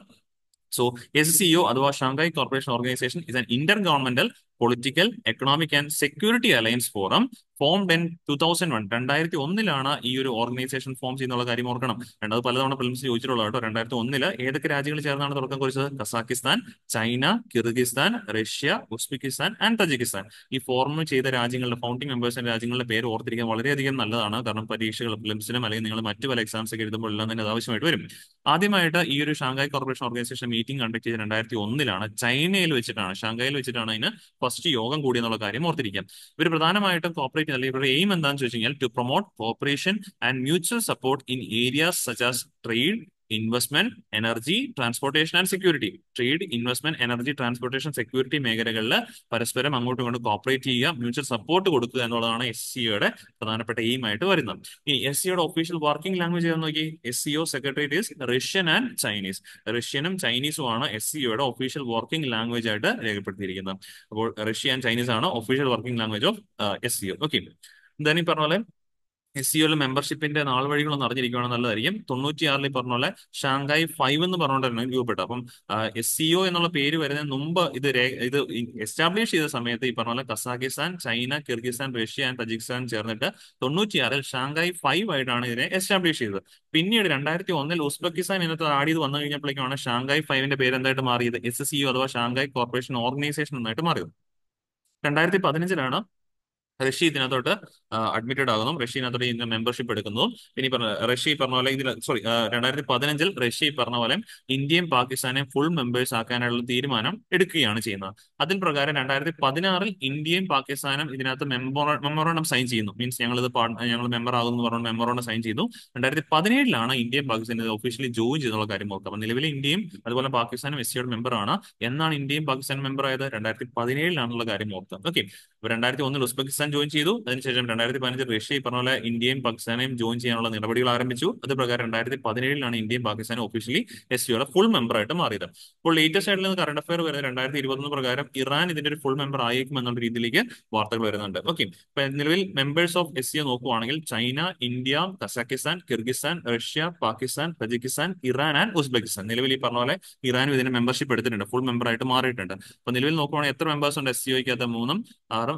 സോ എസ് സിഒ അഥവാ Shanghai corporation organisation is an intergovernmental political economic and security alliance forum formed in two thousand one രണ്ടായിരത്തി ഒന്നിലാണ് ഈ ഒരു ഓർഗനൈസേഷൻ ഫോം ചെയ്യുന്നുള്ള കാര്യം ഓർക്കണം രണ്ടത് പലതവണ ഫിലിംസ് ചോദിച്ചിട്ടുള്ള കേട്ടോ രണ്ടായിരത്തി ഒന്നില് ഏതൊക്കെ രാജ്യങ്ങൾ ചേർന്നാണ് തുടക്കം കുറിച്ചത് Kazakhstan China Kyrgyzstan Russia Uzbekistan and Tajikistan ഈ ഫോറം ചെയ്ത രാജ്യങ്ങളുടെ ഫൗണ്ടിംഗ് മെമ്പേഴ്സിന്റെ രാജ്യങ്ങളുടെ പേര് ഓർത്തിരിക്കാൻ വളരെയധികം നല്ലതാണ് കാരണം പരീക്ഷകൾ പ്രിലിംസിനും അല്ലെങ്കിൽ നിങ്ങൾ മറ്റു പല എക്സാംസ് ഒക്കെ എഴുതുമ്പോൾ എല്ലാം തന്നെ ആവശ്യമായിട്ട് വരും ആദ്യമായിട്ട് ഈ ഒരു Shanghai corporation organisation meeting conduct ചെയ്ത് രണ്ടായിരത്തി ഒന്നിലാണ് ചൈനയിൽ വെച്ചിട്ടാണ് ഷാങ്ഹായിൽ വെച്ചിട്ടാണ് അതിന് ഫസ്റ്റ് യോഗം കൂടി എന്നുള്ള കാര്യം ഓർത്തിരിക്കാം ഇവർ പ്രധാനമായിട്ടും കോപ്പറേറ്റ് അല്ലെങ്കിൽ ഇവരുടെ എയിം എന്താണെന്ന് ചോദിച്ചു കഴിഞ്ഞാൽ to promote cooperation and mutual support in areas such as trade investment energy transportation and security trade investment energy transportation security മേഖലകളിൽ പരസ്പരം അങ്ങോട്ടും ഇങ്ങോട്ടും കോപ്പറേറ്റ് ചെയ്യുക മ്യൂച്വൽ സപ്പോർട്ട് കൊടുക്കുക എന്നുള്ളതാണ് എസ് സിഒയുടെ പ്രധാനപ്പെട്ട എയിം ആയിട്ട് വരുന്നത് ഈ എസ് സിയുടെ ഒഫീഷ്യൽ വർക്കിംഗ് ലാംഗ്വേജ് ഏതെന്ന് നോക്കി S C O secretariat is Russian and Chinese റഷ്യനും ചൈനീസും ആണ് എസ് സിഒയുടെ ഒഫീഷ്യൽ വർക്കിംഗ് ലാംഗ്വേജ് ആയിട്ട് രേഖപ്പെടുത്തിയിരിക്കുന്നത് അപ്പോൾ റഷ്യ ആൻഡ് ചൈനീസ് ആണ് official working language of S C O okay then ഈ പറഞ്ഞ പോലെ എസ് സിഒയിലെ e മെമ്പർഷിപ്പിന്റെ നാൾ വഴികളൊന്ന് അറിഞ്ഞിരിക്കുകയാണ് നല്ലതായിരിക്കും തൊണ്ണൂറ്റിയാറിൽ ഈ പറഞ്ഞ പോലെ ഷാങ്കായ് ഫൈവ് എന്ന് പറഞ്ഞുകൊണ്ടാണ് രൂപപ്പെട്ടത് അപ്പം എസ് സിഒ e എന്നുള്ള പേര് വരുന്നതിന് മുമ്പ് ഇത് ഇത് എസ്റ്റാബ്ലിഷ് ചെയ്ത സമയത്ത് ഈ പറഞ്ഞ പോലെ Kazakhstan China Kyrgyzstan Russia and Tajikistan ചേർന്നിട്ട് തൊണ്ണൂറ്റിയാറിൽ ഷാങ്കായ് ഫൈവ് ആയിട്ടാണ് ഇതിനെ എസ്റ്റാബ്ലിഷ് ചെയ്തത് പിന്നീട് രണ്ടായിരത്തി ഒന്നിൽ ഉസ്ബെക്കിസ്ഥാൻ ഇന്നത്തെ ആടിയത് വന്നു കഴിഞ്ഞപ്പോഴേക്കാണ് ഷാങ്കായ് ഫൈവിന്റെ പേര് എന്തായിട്ട് മാറിയത് എസ് സി e അഥവാ ഷാങ്കായ് കോർപ്പറേഷൻ ഓർഗനൈസേഷൻ എന്നായിട്ട് മാറിയത് രണ്ടായിരത്തി പതിനഞ്ചിലാണ് റഷ്യ ഇതിനകത്തോട്ട് അഡ്മിറ്റഡ് ആകുന്നു റഷ്യ ഇതിനകത്തോട്ട് ഇന്ത്യ മെമ്പർഷിപ്പ് എടുക്കുന്നു പിന്നെ പറഞ്ഞ റഷ്യ ഈ പറഞ്ഞ പോലെ ഇതിൽ സോറി രണ്ടായിരത്തി പതിനഞ്ചിൽ റഷ്യ ഈ പറഞ്ഞ പോലെ ഇന്ത്യയും പാകിസ്ഥാനെയും ഫുൾ മെമ്പേഴ്സ് ആക്കാനുള്ള തീരുമാനം എടുക്കുകയാണ് ചെയ്യുന്നത് അതിൻ പ്രകാരം രണ്ടായിരത്തി പതിനാറിൽ ഇന്ത്യയും പാകിസ്ഥാനും ഇതിനകത്ത് മെമ്മോറ മെമ്മോറണ്ടം സൈൻ ചെയ്യുന്നു മീൻസ് ഞങ്ങൾ ഇത് ഞങ്ങൾ മെമ്പർ ആകുന്നു പറഞ്ഞു മെമ്മോറണ്ടം സൈൻ ചെയ്തു രണ്ടായിരത്തി പതിനേഴിലാണ് ഇന്ത്യയും പാകിസ്ഥാനും ഇത് ഒഫീഷ്യലി ജോയിൻ ചെയ്തുള്ള കാര്യം ഓർക്കുക അപ്പൊ നിലവിൽ ഇന്ത്യയും അതുപോലെ പാകിസ്ഥാനും എസ് സിയുടെ മെമ്പറാണ് എന്നാണ് ഇന്ത്യയും പാകിസ്ഥാനും മെമ്പർ ആയത് രണ്ടായിരത്തി പതിനേഴിലാണുള്ള കാര്യം ഓർക്കുക ഓക്കെ രണ്ടായിരത്തി ഒന്നിൽ ഉസ്ബെക്കിസ്ഥാൻ ജോയിൻ ചെയ്തു അതിനുശേഷം രണ്ടായിരത്തി പതിനഞ്ചിൽ റഷ്യ ഈ പറഞ്ഞ പോലെ ഇന്ത്യയും പാകിസ്ഥാനെയും ജോയിൻ ചെയ്യാനുള്ള നടപടികൾ ആരംഭിച്ചു അത് പ്രകാരം രണ്ടായിരത്തി പതിനേഴിലാണ് ഇന്ത്യയും പാകിസ്ഥാനും ഒഫീഷ്യലി എസ് സിയുടെ ഫുൾ മെമ്പർ ആയിട്ട് മാറിയത് അപ്പോൾ ലേറ്റസ്റ്റ് ആയിട്ടുള്ള കറണ്ട് അഫയർ വരുന്നത് രണ്ടായിരത്തി ഇരുപത്തൊന്ന് പ്രകാരം ഇറാൻ ഇതിന്റെ ഒരു ഫുൾ മെമ്പർ ആയേക്കും എന്നുള്ള രീതിയിലേക്ക് വാർത്തകൾ വരുന്നുണ്ട് ഓക്കെ നിലവിൽ മെമ്പേഴ്സ് ഓഫ് എസ് സിയെ നോക്കുവാണെങ്കിൽ China India Kazakhstan Kyrgyzstan Russia Pakistan Tajikistan Iran and Uzbekistan നിലവിൽ ഈ പറഞ്ഞ പോലെ ഇറാൻ ഇതിന്റെ മെമ്പർഷിപ്പ് എടുത്തിട്ടുണ്ട് ഫുൾ മെമ്പർ ആയിട്ട് മാറിയിട്ടുണ്ട് അപ്പൊ നിലവിൽ നോക്കുവാണെങ്കിൽ എത്ര മെമ്പേഴ്സ് ഉണ്ട് എസ് സിഒക്കകത്ത് മൂന്നും ആറും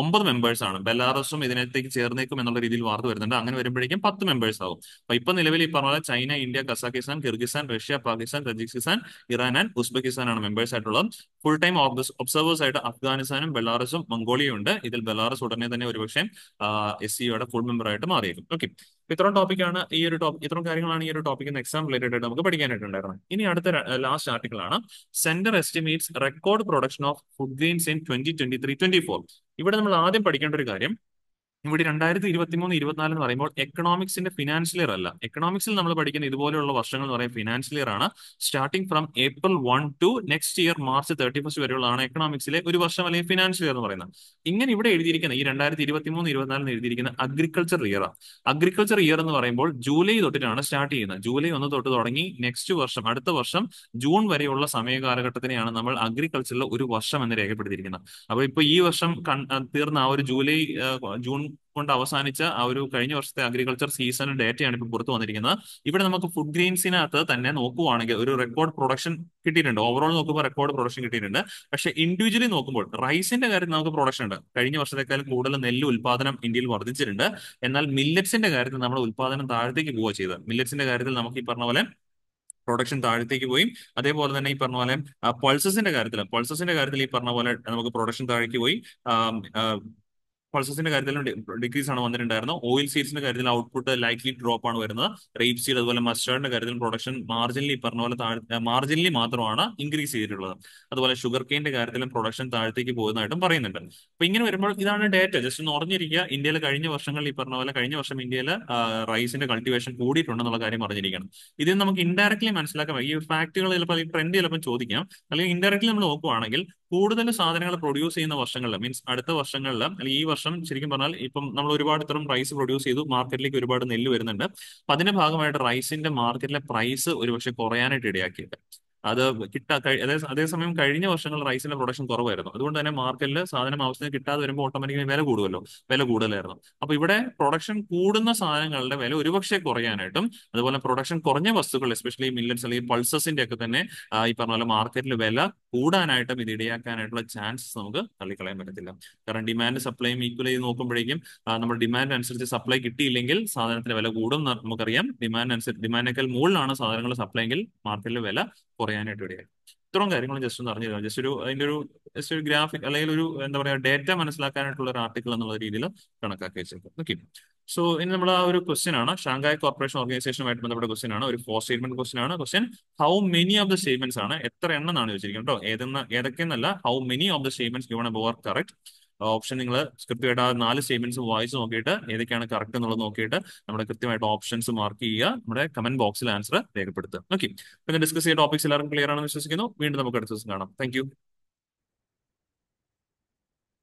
ഒമ്പത് മെമ്പേഴ്സ് മെമ്പേഴ്സ് ആണ് ബെലാറസും ഇതിനകത്തേക്ക് ചേർന്നേക്കും എന്നുള്ള രീതിയിൽ വാർത്ത വരുന്നുണ്ട് അങ്ങനെ വരുമ്പോഴേക്കും പത്ത് മെമ്പേഴ്സ് ആകും അപ്പൊ ഇപ്പൊ നിലവിൽ ഈ പറഞ്ഞ China India Kazakhstan Kyrgyzstan Russia Pakistan Tajikistan Iran and Uzbekistan ആണ് മെമ്പേഴ്സ് ആയിട്ടുള്ളത് ഫുൾ ടൈം ഒബ്സർവേഴ്സ് ആയിട്ട് അഫ്ഗാനിസ്ഥാനും ബെലാറസും മംഗോളിയും ഉണ്ട് ഇതിൽ ബെലാറസ് ഉടനെ തന്നെ ഒരുപക്ഷെ എസ് സിയുടെ ഫുൾ മെമ്പർ ആയിട്ട് മാറിയേക്കും ഓക്കെ ഇത്രയും ടോപ്പിക്കാണ് ഈ ഒരു ടോപ്പിക് ഇത്രയും കാര്യങ്ങളാണ് ഈ ഒരു ടോപ്പിക്കിന് എക്സാം റിലേറ്റഡ് ആയിട്ട് നമുക്ക് പഠിക്കാനായിട്ടുണ്ടായിരുന്നത് ഇനി അടുത്ത ലാസ്റ്റ് ആർട്ടിക്കിൾ ആണ് centre estimates record production of food grains in twenty twenty three twenty four ഇവിടെ നമ്മൾ ആദ്യം പഠിക്കേണ്ട ഒരു കാര്യം ഇവിടെ രണ്ടായിരത്തി ഇരുപത്തി മൂന്ന് ഇരുപത്തിനാല് എന്ന് പറയുമ്പോൾ എക്കണോമിക്സിന്റെ ഫിനാൻഷ്യൽ ഇയർ അല്ല എക്കണോമിക്സിൽ നമ്മൾ പഠിക്കുന്ന ഇതുപോലെയുള്ള വർഷങ്ങൾ എന്ന് പറയുന്നത് ഫിനാൻഷ്യൽ ഇയർ ആണ് starting from April one to next year March thirty first വരെയുള്ളതാണ് എക്കണോമിക്സിലെ ഒരു വർഷം അല്ലെങ്കിൽ ഫിനാൻഷ്യൽ ഇയർ എന്ന് പറയുന്നത് ഇങ്ങനെ ഇവിടെ എഴുതിയിരിക്കുന്ന ഈ രണ്ടായിരത്തി ഇരുപത്തി മൂന്ന് ഇരുപത്തിനാലിന് എഴുതിയിരിക്കുന്ന അഗ്രികൾച്ചർ ഇയർ അഗ്രികൾച്ചർ ഇയർ എന്ന് പറയുമ്പോൾ ജൂലൈ തൊട്ടിട്ടാണ് സ്റ്റാർട്ട് ചെയ്യുന്നത് ജൂലൈ ഒന്ന് തൊട്ട് തുടങ്ങി നെക്സ്റ്റ് വർഷം അടുത്ത വർഷം ജൂൺ വരെയുള്ള സമയ കാലഘട്ടത്തിനെയാണ് നമ്മൾ അഗ്രികൾച്ചറിലെ ഒരു വർഷം എന്ന് രേഖപ്പെടുത്തിയിരിക്കുന്നത് അപ്പോൾ ഇപ്പോൾ ഈ വർഷം തീർന്ന ആ ഒരു ജൂലൈ ജൂൺ കൊണ്ട് അവസാനിച്ച ആ ഒരു കഴിഞ്ഞ വർഷത്തെ അഗ്രികൾച്ചർ സീസൺ ഡേറ്റയാണ് ഇപ്പോൾ പുറത്തു വന്നിരിക്കുന്നത് ഇവിടെ നമുക്ക് ഫുഡ് ഗ്രെയിൻസിനകത്ത് തന്നെ നോക്കുവാണെങ്കിൽ ഒരു റെക്കോർഡ് പ്രൊഡക്ഷൻ കിട്ടിയിട്ടുണ്ട് ഓവറോൾ നോക്കുമ്പോൾ റെക്കോർഡ് പ്രൊഡക്ഷൻ കിട്ടിയിട്ടുണ്ട് പക്ഷേ ഇൻഡിവിജ്വലി നോക്കുമ്പോൾ റൈസിന്റെ കാര്യത്തിൽ നമുക്ക് പ്രൊഡക്ഷൻ ഉണ്ട് കഴിഞ്ഞ വർഷത്തെക്കാളും കൂടുതൽ നെല്ല് ഉൽപാദനം ഇന്ത്യയിൽ വർദ്ധിച്ചിട്ടുണ്ട് എന്നാൽ മില്ലറ്റ്സിന്റെ കാര്യത്തിൽ നമ്മുടെ ഉൽപാദനം താഴത്തേക്ക് പോവുക ചെയ്തത് മില്ലറ്റ്സിന്റെ കാര്യത്തിൽ നമുക്ക് ഈ പറഞ്ഞ പോലെ പ്രൊഡക്ഷൻ താഴത്തേക്ക് പോയി അതേപോലെ തന്നെ ഈ പറഞ്ഞ പോലെ പൾസസിന്റെ കാര്യത്തിൽ പൾസസിന്റെ കാര്യത്തിൽ ഈ പറഞ്ഞ പോലെ നമുക്ക് പ്രൊഡക്ഷൻ താഴേക്ക് പോയി പൾസസിന്റെ കാര്യത്തിൽ ഡിക്രീസ് ആണ് വന്നിട്ടുണ്ടായിരുന്നത് ഓയിൽ സീഡ്സിന്റെ കാര്യത്തിൽ ഔട്ട്പുട്ട് ലൈറ്റ്ലി ഡ്രോപ്പ് ആണ് വരുന്നത് റേപ്പ് സീഡ് അതുപോലെ മസ്റ്റാർഡിന്റെ കാര്യത്തിൽ പ്രൊഡക്ഷൻ മാർജിനലി പറഞ്ഞ പോലെ മാർജിനലി മാത്രമാണ് ഇൻക്രീസ് ചെയ്തിട്ടുള്ളത് അതുപോലെ ഷുഗർ കെയിന്റെ കാര്യത്തിലും പ്രൊഡക്ഷൻ താഴത്തേക്ക് പോകുന്നതായിട്ടും പറയുന്നുണ്ട് അപ്പൊ ഇങ്ങനെ വരുമ്പോൾ ഇതാണ് ഡേറ്റ ജസ്റ്റ് ഒന്ന് അറിഞ്ഞിരിക്കുക ഇന്ത്യയിൽ കഴിഞ്ഞ വർഷങ്ങളിൽ ഈ പറഞ്ഞ പോലെ കഴിഞ്ഞ വർഷം ഇന്ത്യയിൽ റൈസിന്റെ കൾട്ടിവേഷൻ കൂടിയിട്ടുണ്ടെന്നുള്ള കാര്യം അറിഞ്ഞിരിക്കണം ഇതിൽ നമുക്ക് ഇൻഡയറക്ട്ലി മനസ്സിലാക്കാം ഈ ഫാക്ടുകൾ ചിലപ്പോൾ ഈ ട്രെൻഡ് ചിലപ്പോൾ ചോദിക്കാം അല്ലെങ്കിൽ ഇൻഡയറക്ട്ലി നമ്മൾ നോക്കുവാണെങ്കിൽ കൂടുതൽ സാധനങ്ങൾ പ്രൊഡ്യൂസ് ചെയ്യുന്ന വർഷങ്ങളിൽ മീൻസ് അടുത്ത വർഷങ്ങളിൽ അല്ലെങ്കിൽ ഈ വർഷം ശരിക്കും പറഞ്ഞാൽ ഇപ്പം നമ്മൾ ഒരുപാട് ഇത്തരം റൈസ് പ്രൊഡ്യൂസ് ചെയ്തു മാർക്കറ്റിലേക്ക് ഒരുപാട് നെല്ല് വരുന്നുണ്ട് അപ്പൊ അതിന്റെ ഭാഗമായിട്ട് റൈസിന്റെ മാർക്കറ്റിലെ പ്രൈസ് ഒരുപക്ഷെ കുറയാനായിട്ട് ഇടയാക്കിയിട്ട് അത് കിട്ടാ അതേ അതേസമയം കഴിഞ്ഞ വർഷങ്ങൾ റൈസിന്റെ പ്രൊഡക്ഷൻ കുറവായിരുന്നു അതുകൊണ്ട് തന്നെ മാർക്കറ്റിൽ സാധനം ആവശ്യത്തിന് കിട്ടാതെ വരുമ്പോൾ ഓട്ടോമാറ്റിക്കലി വില കൂടുമല്ലോ വില കൂടുതലായിരുന്നു അപ്പൊ ഇവിടെ പ്രൊഡക്ഷൻ കൂടുന്ന സാധനങ്ങളുടെ വില ഒരുപക്ഷെ കുറയാനായിട്ടും അതുപോലെ പ്രൊഡക്ഷൻ കുറഞ്ഞ വസ്തുക്കൾ എസ്പെഷ്യലി മില്ലറ്റ്സ് അല്ലെങ്കിൽ പൾസസിന്റെ ഒക്കെ തന്നെ ഈ പറഞ്ഞ പോലെ മാർക്കറ്റിൽ വില കൂടാനായിട്ടും ഇത് ഇടയാക്കാനായിട്ടുള്ള ചാൻസസ് നമുക്ക് തള്ളിക്കളയാൻ പറ്റത്തില്ല കാരണം ഡിമാൻഡ് സപ്ലൈയും ഈക്വൽ ചെയ്ത് നോക്കുമ്പോഴേക്കും നമ്മുടെ ഡിമാൻഡ് അനുസരിച്ച് സപ്ലൈ കിട്ടിയില്ലെങ്കിൽ സാധനത്തിന്റെ വില കൂടും നമുക്കറിയാം ഡിമാൻഡ് അനുസരിച്ച് ഡിമാൻഡിനേക്കാൾ മുകളിലാണ് സാധനങ്ങൾ സപ്ലൈ എങ്കിൽ മാർക്കറ്റിൽ വില പറയാനായിട്ട് ഇടയായി ഇത്രയും കാര്യങ്ങളും ജസ്റ്റ് ഒന്ന് അറിഞ്ഞു ജസ്റ്റ് ഒരു അതിന്റെ ഒരു ജസ്റ്റ് ഒരു ഗ്രാഫിക് അല്ലെങ്കിൽ ഒരു എന്താ പറയുക ഡേറ്റ മനസ്സിലാക്കാനായിട്ടുള്ള ഒരു ആർട്ടിക്കിൾ എന്നുള്ള രീതിയിൽ കണക്കാക്കി വെച്ചേക്കാം ഓക്കെ സോ ഇനി നമ്മൾ ആ ഒരു ക്വസ്റ്റ്യൻ ആണ് ഷാങ്കായ് കോർപ്പറേഷൻ ഓർഗനൈസേഷനുമായിട്ട് ബന്ധപ്പെട്ട ക്വസ്റ്റ്യൻ ആണ് ഒരു ഫോർ സ്റ്റേറ്റ്മെന്റ് ക്വസ്റ്റ്യൻ ആണ് question how many of the statements ആണ് എത്ര എണ്ണം എന്നാണ് ചോദിച്ചിരിക്കുന്നത് കേട്ടോ ഏതെന്ന ഏതൊക്കെയെന്നല്ല how many of the statements given above correct option നിങ്ങൾ കൃത്യമായിട്ട് ആ നാല് സ്റ്റേറ്റ്മെന്റ്സ് വായിച്ച് നോക്കിയിട്ട് ഏതൊക്കെയാണ് കറക്റ്റ് എന്നുള്ളത് നോക്കിയിട്ട് നമ്മുടെ കൃത്യമായിട്ട് ഓപ്ഷൻസ് മാർക്ക് ചെയ്യുക നമ്മുടെ കമന്റ് ബോക്സിൽ ആൻസർ രേഖപ്പെടുത്തുക ഓക്കെ പിന്നെ ഡിസ്കസ് ചെയ്ത ടോപ്പിക്സ് എല്ലാവർക്കും ക്ലിയർ ആണെന്ന് വിശ്വസിക്കുന്നു വീണ്ടും നമുക്ക് അടുത്ത ദിവസം കാണാം താങ്ക്